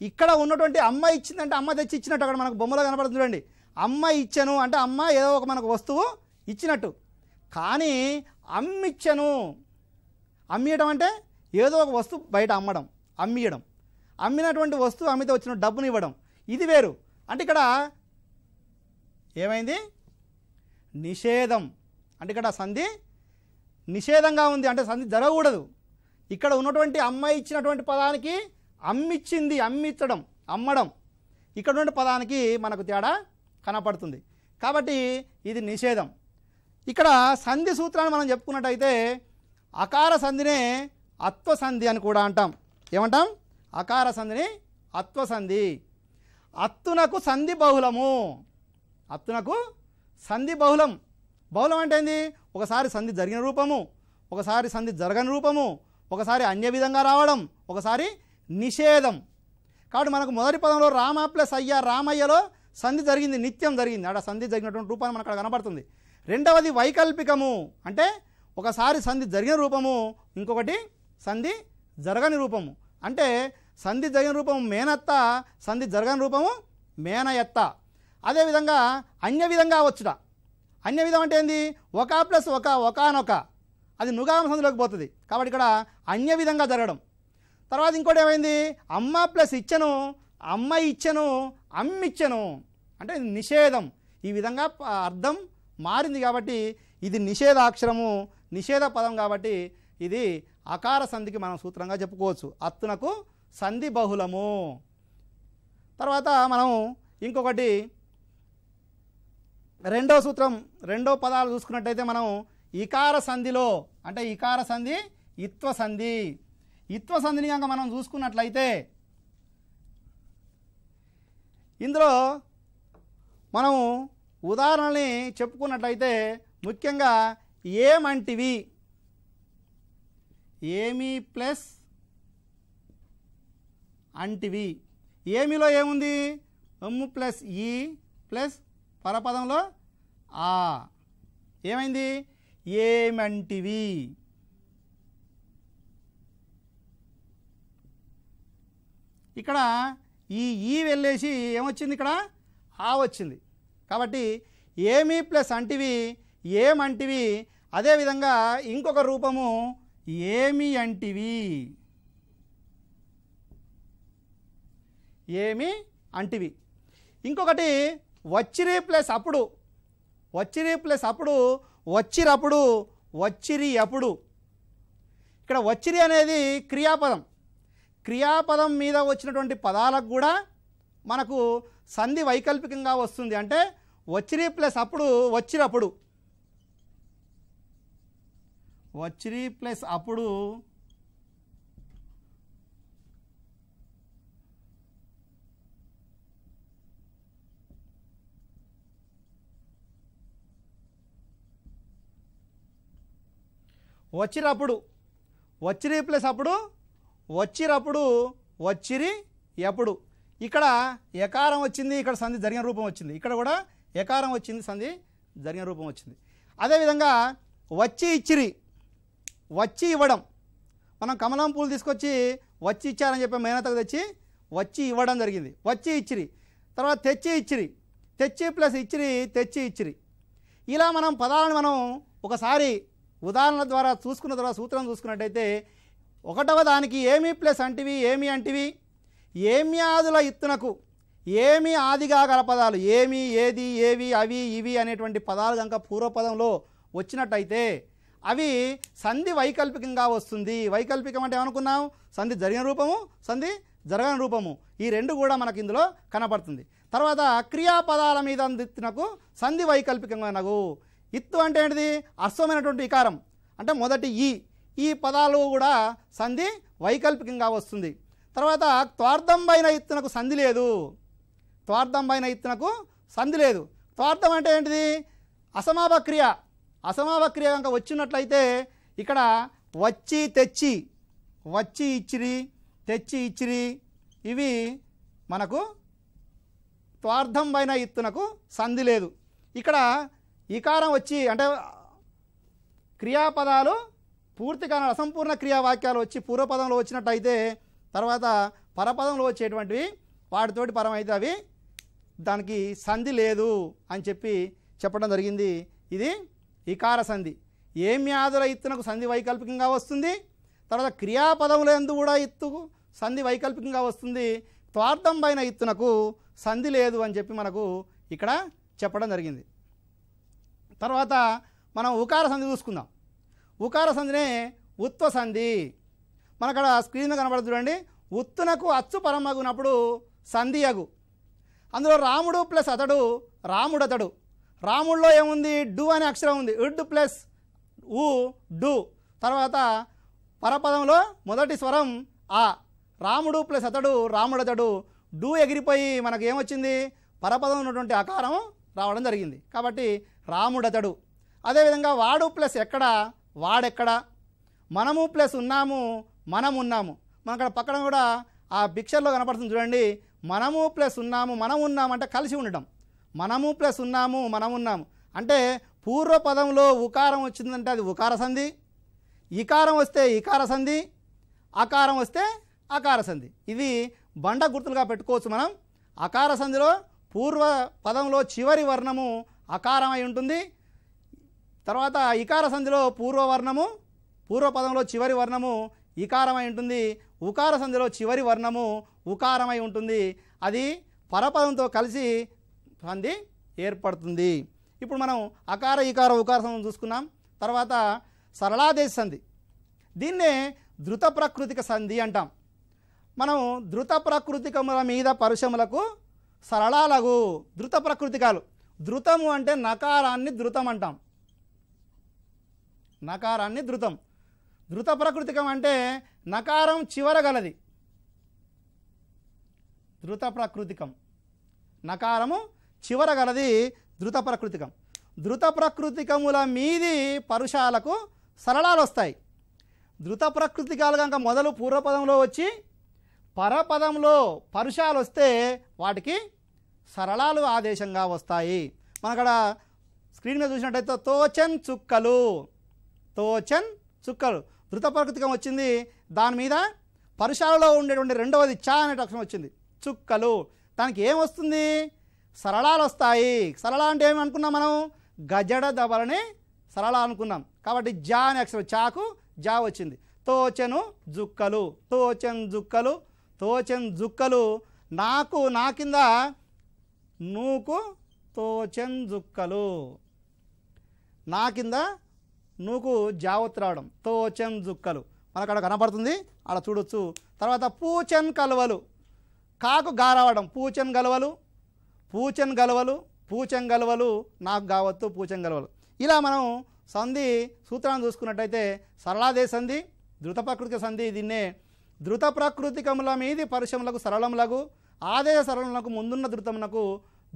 ఇక్కడ ఉన్నటువంటి అమ్మ ఇచ్చిందంటే అమ్మ తెచ్చి ఇచ్చినట్టు అక్కడ మనకు బొమ్మలో కనపడుతుంది చూడండి అమ్మ ఇచ్చాను అంటే అమ్మ ఏదో ఒక మనకు వస్తువు ఇచ్చినట్టు కానీ అమ్మిచ్చను అమ్మియడం అంటే ఏదో ఒక వస్తువు బయట అమ్మడం అమ్మియడం అమ్మినటువంటి వస్తువు అమ్మితే వచ్చిన డబ్బును ఇవ్వడం ఇది వేరు అంటే ఇక్కడ ఏమైంది నిషేధం అంటే ఇక్కడ సంధి నిషేధంగా ఉంది అంటే సంధి జరగకూడదు ఇక్కడ ఉన్నటువంటి అమ్మ ఇచ్చినటువంటి పదానికి అమ్మిచ్చింది అమ్మిచ్చడం అమ్మడం ఇక్కడ ఉన్న పదానికి మనకు తేడా కనపడుతుంది కాబట్టి ఇది నిషేధం ఇక్కడ సంధి సూత్రాన్ని మనం చెప్పుకున్నట్టయితే అకార సంధినే అత్వ సంధి అని కూడా అంటాం ఏమంటాం అకార సంధిని అత్వ సంధి అత్తునకు సంధి బహుళము అత్తునకు సంధి బహుళం బహుళం అంటే ఏంది ఒకసారి సంధి జరిగిన రూపము ఒకసారి సంధి జరగని రూపము ఒకసారి అన్య విధంగా రావడం ఒకసారి నిషేధం కాబట్టి మనకు మొదటి పదంలో రామ ప్లస్ అయ్య రామయ్యలో సంధి జరిగింది నిత్యం జరిగింది ఆడ సంధి జరిగినటువంటి రూపాన్ని మనకు అక్కడ కనబడుతుంది రెండవది వైకల్పికము అంటే ఒకసారి సంధి జరిగిన రూపము ఇంకొకటి సంధి జరగని రూపము అంటే సంధి జరిగిన రూపము మేనత్త సంధి జరగని రూపము మేనయత్త అదేవిధంగా అన్య విధంగా వచ్చుట అన్య విధం అంటే ఏంది ఒక ప్లస్ ఒక ఒకనొక అది నుగామ సంధిలోకి పోతుంది కాబట్టి ఇక్కడ అన్య విధంగా జరగడం తర్వాత ఇంకోటి ఏమైంది అమ్మ ప్లస్ ఇచ్చను అమ్మ ఇచ్చను అమ్మిచ్చను అంటే నిషేధం ఈ విధంగా అర్థం మారింది కాబట్టి ఇది అక్షరము నిషేధ పదం కాబట్టి ఇది అకార సంధికి మనం సూత్రంగా చెప్పుకోవచ్చు అత్తునకు సంధి బహుళము తర్వాత మనం ఇంకొకటి రెండో సూత్రం రెండో పదాలు చూసుకున్నట్టయితే మనం ఇకార సంధిలో అంటే ఇకార సంధి ఇత్వ సంధి ఇత్వ సంధిని కనుక మనం చూసుకున్నట్లయితే ఇందులో మనము ఉదాహరణని చెప్పుకున్నట్లయితే ముఖ్యంగా ఏమంటివి ఏమీ ప్లస్ అంటివి ఏమిలో ఏముంది ఎమ్ ప్లస్ ఈ ప్లస్ పరపదంలో ఆ ఏమైంది ఏమంటివి ఇక్కడ ఈ ఈ వెళ్ళేసి ఏమొచ్చింది ఇక్కడ ఆ వచ్చింది కాబట్టి ఏమి ప్లస్ అంటివి ఏమంటివి అదేవిధంగా ఇంకొక రూపము ఏమి అంటివి ఏమి అంటివి ఇంకొకటి వచ్చిరి ప్లస్ అప్పుడు వచ్చిరి ప్లస్ అప్పుడు వచ్చిరప్పుడు వచ్చిరి అప్పుడు ఇక్కడ వచ్చిరి అనేది క్రియాపదం క్రియాపదం మీద వచ్చినటువంటి పదాలకు కూడా మనకు సంధి వైకల్పికంగా వస్తుంది అంటే వచ్చిరి ప్లస్ అప్పుడు వచ్చినప్పుడు వచ్చిరి ప్లస్ అప్పుడు వచ్చిరప్పుడు వచ్చిరి ప్లస్ అప్పుడు వచ్చిరప్పుడు వచ్చిరి ఎప్పుడు ఇక్కడ ఎకారం వచ్చింది ఇక్కడ సంధి జరిగిన రూపం వచ్చింది ఇక్కడ కూడా ఎకారం వచ్చింది సంధి జరిగిన రూపం వచ్చింది అదేవిధంగా వచ్చి ఇచ్చిరి వచ్చి ఇవ్వడం మనం కమలం పూలు తీసుకొచ్చి వచ్చి ఇచ్చారని చెప్పి మేనతకు తెచ్చి వచ్చి ఇవ్వడం జరిగింది వచ్చి ఇచ్చిరి తర్వాత తెచ్చి ఇచ్చిరి తెచ్చి ప్లస్ ఇచ్చిరి తెచ్చి ఇచ్చిరి ఇలా మనం పదాలను మనం ఒకసారి ఉదాహరణ ద్వారా చూసుకున్న తర్వాత సూత్రం చూసుకున్నట్టయితే ఒకటవ దానికి ఏమి ప్లస్ అంటివి ఏమి అంటివి ఏమి ఆదుల ఇత్తునకు ఏమి ఆదిగా గల పదాలు ఏమి ఏది ఏవి అవి ఇవి అనేటువంటి పదాలు కనుక పూర్వపదంలో వచ్చినట్టయితే అవి సంధి వైకల్పికంగా వస్తుంది వైకల్పికం అంటే ఏమనుకున్నాం సంధి జరిగిన రూపము సంధి జరగని రూపము ఈ రెండు కూడా మనకి ఇందులో కనపడుతుంది తర్వాత క్రియాపదాల మీద అందినకు సంధి వైకల్పికంగా నగు ఇత్తు అంటే ఏంటిది అశ్వమైనటువంటి వికారం అంటే మొదటి ఈ ఈ పదాలు కూడా సంధి వైకల్పికంగా వస్తుంది తర్వాత త్వార్థంబైన ఇత్తునకు సంధి లేదు త్వార్థంబైన ఇత్తునకు సంధి లేదు త్వార్థం అంటే ఏంటిది అసమాపక్రియ అసమాపక్రియ కనుక వచ్చినట్లయితే ఇక్కడ వచ్చి తెచ్చి వచ్చి ఇచ్చిరి తెచ్చి ఇచ్చిరి ఇవి మనకు త్వార్థంబైన ఇత్తునకు సంధి లేదు ఇక్కడ ఈకారం వచ్చి అంటే క్రియాపదాలు పూర్తిగా అసంపూర్ణ క్రియావాక్యాలు వచ్చి పూర్వపదంలో వచ్చినట్టయితే తర్వాత పరపదంలో వచ్చేటువంటివి వాటితోటి పరం అయితే అవి దానికి సంధి లేదు అని చెప్పి చెప్పడం జరిగింది ఇది ఇకార సంధి ఏం వ్యాధుల ఇత్తునకు సంధి వైకల్పికంగా వస్తుంది తర్వాత క్రియాపదములు ఎందు కూడా ఇత్తు సంధి వైకల్పికంగా వస్తుంది త్వార్థం పైన ఇత్తునకు సంధి లేదు అని చెప్పి మనకు ఇక్కడ చెప్పడం జరిగింది తర్వాత మనం ఉకార సంధి చూసుకుందాం ఉకార సంధినే ఉత్వ సంధి మనకడ స్క్రీన్ కనబడదు చూడండి ఉత్తునకు అచ్చు పరమగునప్పుడు సంధి అగు అందులో రాముడు ప్లస్ అతడు రాముడు అతడు రాముడిలో ఏముంది డు అనే అక్షరం ఉంది ఇడ్ ప్లస్ ఉ డు తర్వాత పరపదంలో మొదటి స్వరం ఆ రాముడు ప్లస్ అతడు రాముడు అతడు డు ఎగిరిపోయి మనకు ఏమొచ్చింది పరపదం ఉన్నటువంటి అకారం రావడం జరిగింది కాబట్టి రాముడతడు అదేవిధంగా వాడు ప్లస్ ఎక్కడ వాడెక్కడ మనము ప్లస్ ఉన్నాము ఉన్నాము మన అక్కడ పక్కన కూడా ఆ పిక్చర్లో కనపడుతుంది చూడండి మనము ప్లస్ ఉన్నాము మనం ఉన్నాము అంటే కలిసి ఉండటం మనము ప్లస్ ఉన్నాము మనం ఉన్నాము అంటే పూర్వ పదంలో ఉకారం వచ్చిందంటే అది ఉకార సంధి ఇకారం వస్తే ఇకార సంధి అకారం వస్తే అకార సంధి ఇవి బండ గుర్తులుగా పెట్టుకోవచ్చు మనం అకార సంధిలో పూర్వ పదంలో చివరి వర్ణము అకారమై ఉంటుంది తర్వాత ఇకార సంధిలో పూర్వవర్ణము పూర్వపదంలో చివరి వర్ణము ఇకారమై ఉంటుంది ఉకార సంధిలో చివరి వర్ణము ఉకారమై ఉంటుంది అది పరపదంతో కలిసి సంధి ఏర్పడుతుంది ఇప్పుడు మనం అకార ఇకార ఉకార సంధి చూసుకున్నాం తర్వాత సరళాదేశ సంధి దీన్నే ధృత ప్రకృతిక సంధి అంటాం మనం ధృత ప్రాకృతికముల మీద పరుశములకు సరళాలగు ధృత ప్రకృతికాలు ధృతము అంటే నకారాన్ని ధృతం అంటాం నకారాన్ని ధృతం ధృత ప్రకృతికం అంటే నకారం చివర గలది ధృత ప్రకృతికం నకారము చివర గలది ధృత ప్రకృతికం ధృత ప్రకృతికముల మీది పరుషాలకు సరళాలు వస్తాయి ధృత ప్రకృతికాలు కనుక మొదలు పూర్వపదంలో వచ్చి పరపదంలో పరుషాలు వస్తే వాటికి సరళాలు ఆదేశంగా వస్తాయి మనకడ స్క్రీన్ మీద చూసినట్టయితే తోచన్ చుక్కలు తోచన్ చుక్కలు ధృత ప్రకృతికం వచ్చింది దాని మీద పరుషాలలో ఉండేటువంటి రెండవది చా అనే అక్షరం వచ్చింది చుక్కలు దానికి ఏమొస్తుంది సరళాలు వస్తాయి సరళ అంటే ఏమి అనుకున్నాం మనం గజడ దబలని సరళ అనుకున్నాం కాబట్టి జా అనే అక్షరం చాకు జా వచ్చింది తోచెను జుక్కలు తోచెన్ జుక్కలు తోచెన్ జుక్కలు నాకు నా కింద నూకు తోచెంజుక్కలు నా కింద నూకు జావత్ రావడం తోచెంజుక్కలు మనకు అక్కడ కనపడుతుంది అక్కడ చూడొచ్చు తర్వాత పూచెన్ కలవలు కాకు గారావడం పూచెన్ గలవలు పూచెన్ గలవలు పూచెన్ గలవలు నాకు కావత్తు పూచెన్ గలవలు ఇలా మనం సంధి సూత్రాన్ని చూసుకున్నట్టయితే సరళాదే సంధి ధృత ప్రకృతి సంధి దీన్నే ధృత ప్రకృతికముల మీది సరళం సరళములకు ఆదేశ సరళనకు ముందున్న ధృతమునకు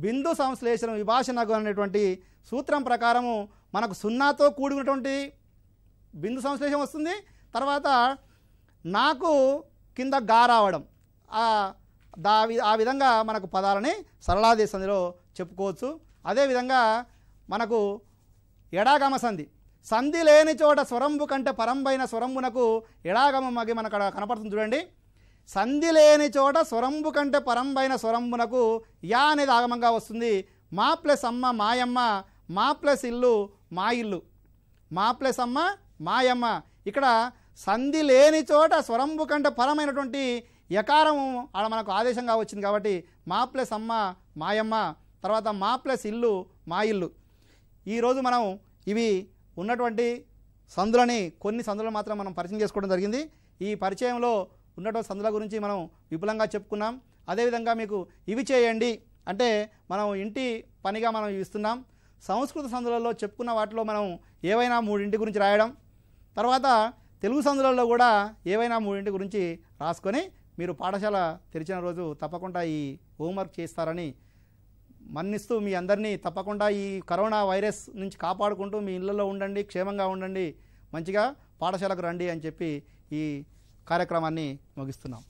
బిందు సంశ్లేషణ విభాషణకు అనేటువంటి సూత్రం ప్రకారము మనకు సున్నాతో కూడినటువంటి బిందు సంశ్లేషం వస్తుంది తర్వాత నాకు కింద గా రావడం దా ఆ విధంగా మనకు పదాలని సరళాదే సంధిలో చెప్పుకోవచ్చు అదేవిధంగా మనకు ఎడాగమ సంధి సంధి లేని చోట స్వరంబు కంటే పరంబైన స్వరంబునకు ఎడాగమ మనకు అక్కడ కనపడుతుంది చూడండి సంధి లేని చోట స్వరంబు కంటే పరంబైన స్వరంబునకు యా అనేది ఆగమంగా వస్తుంది మా ప్లస్ అమ్మ మాయమ్మ మా ప్లస్ ఇల్లు మా ఇల్లు మా ప్లస్ అమ్మ మాయమ్మ ఇక్కడ సంధి లేని చోట స్వరంబు కంటే పరమైనటువంటి యకారము ఆడ మనకు ఆదేశంగా వచ్చింది కాబట్టి మా ప్లస్ అమ్మ మాయమ్మ తర్వాత మా ప్లస్ ఇల్లు మా ఇల్లు ఈరోజు మనం ఇవి ఉన్నటువంటి సందులని కొన్ని సందులను మాత్రం మనం పరిచయం చేసుకోవడం జరిగింది ఈ పరిచయంలో ఉన్నటువంటి సందుల గురించి మనం విపులంగా చెప్పుకున్నాం అదేవిధంగా మీకు ఇవి చేయండి అంటే మనం ఇంటి పనిగా మనం ఇస్తున్నాం సంస్కృత సందులలో చెప్పుకున్న వాటిలో మనం ఏవైనా మూడింటి గురించి రాయడం తర్వాత తెలుగు సందులలో కూడా ఏవైనా మూడింటి గురించి రాసుకొని మీరు పాఠశాల తెరిచిన రోజు తప్పకుండా ఈ హోంవర్క్ చేస్తారని మన్నిస్తూ మీ అందరినీ తప్పకుండా ఈ కరోనా వైరస్ నుంచి కాపాడుకుంటూ మీ ఇళ్ళలో ఉండండి క్షేమంగా ఉండండి మంచిగా పాఠశాలకు రండి అని చెప్పి ఈ కార్యక్రమాన్ని ముగిస్తున్నాం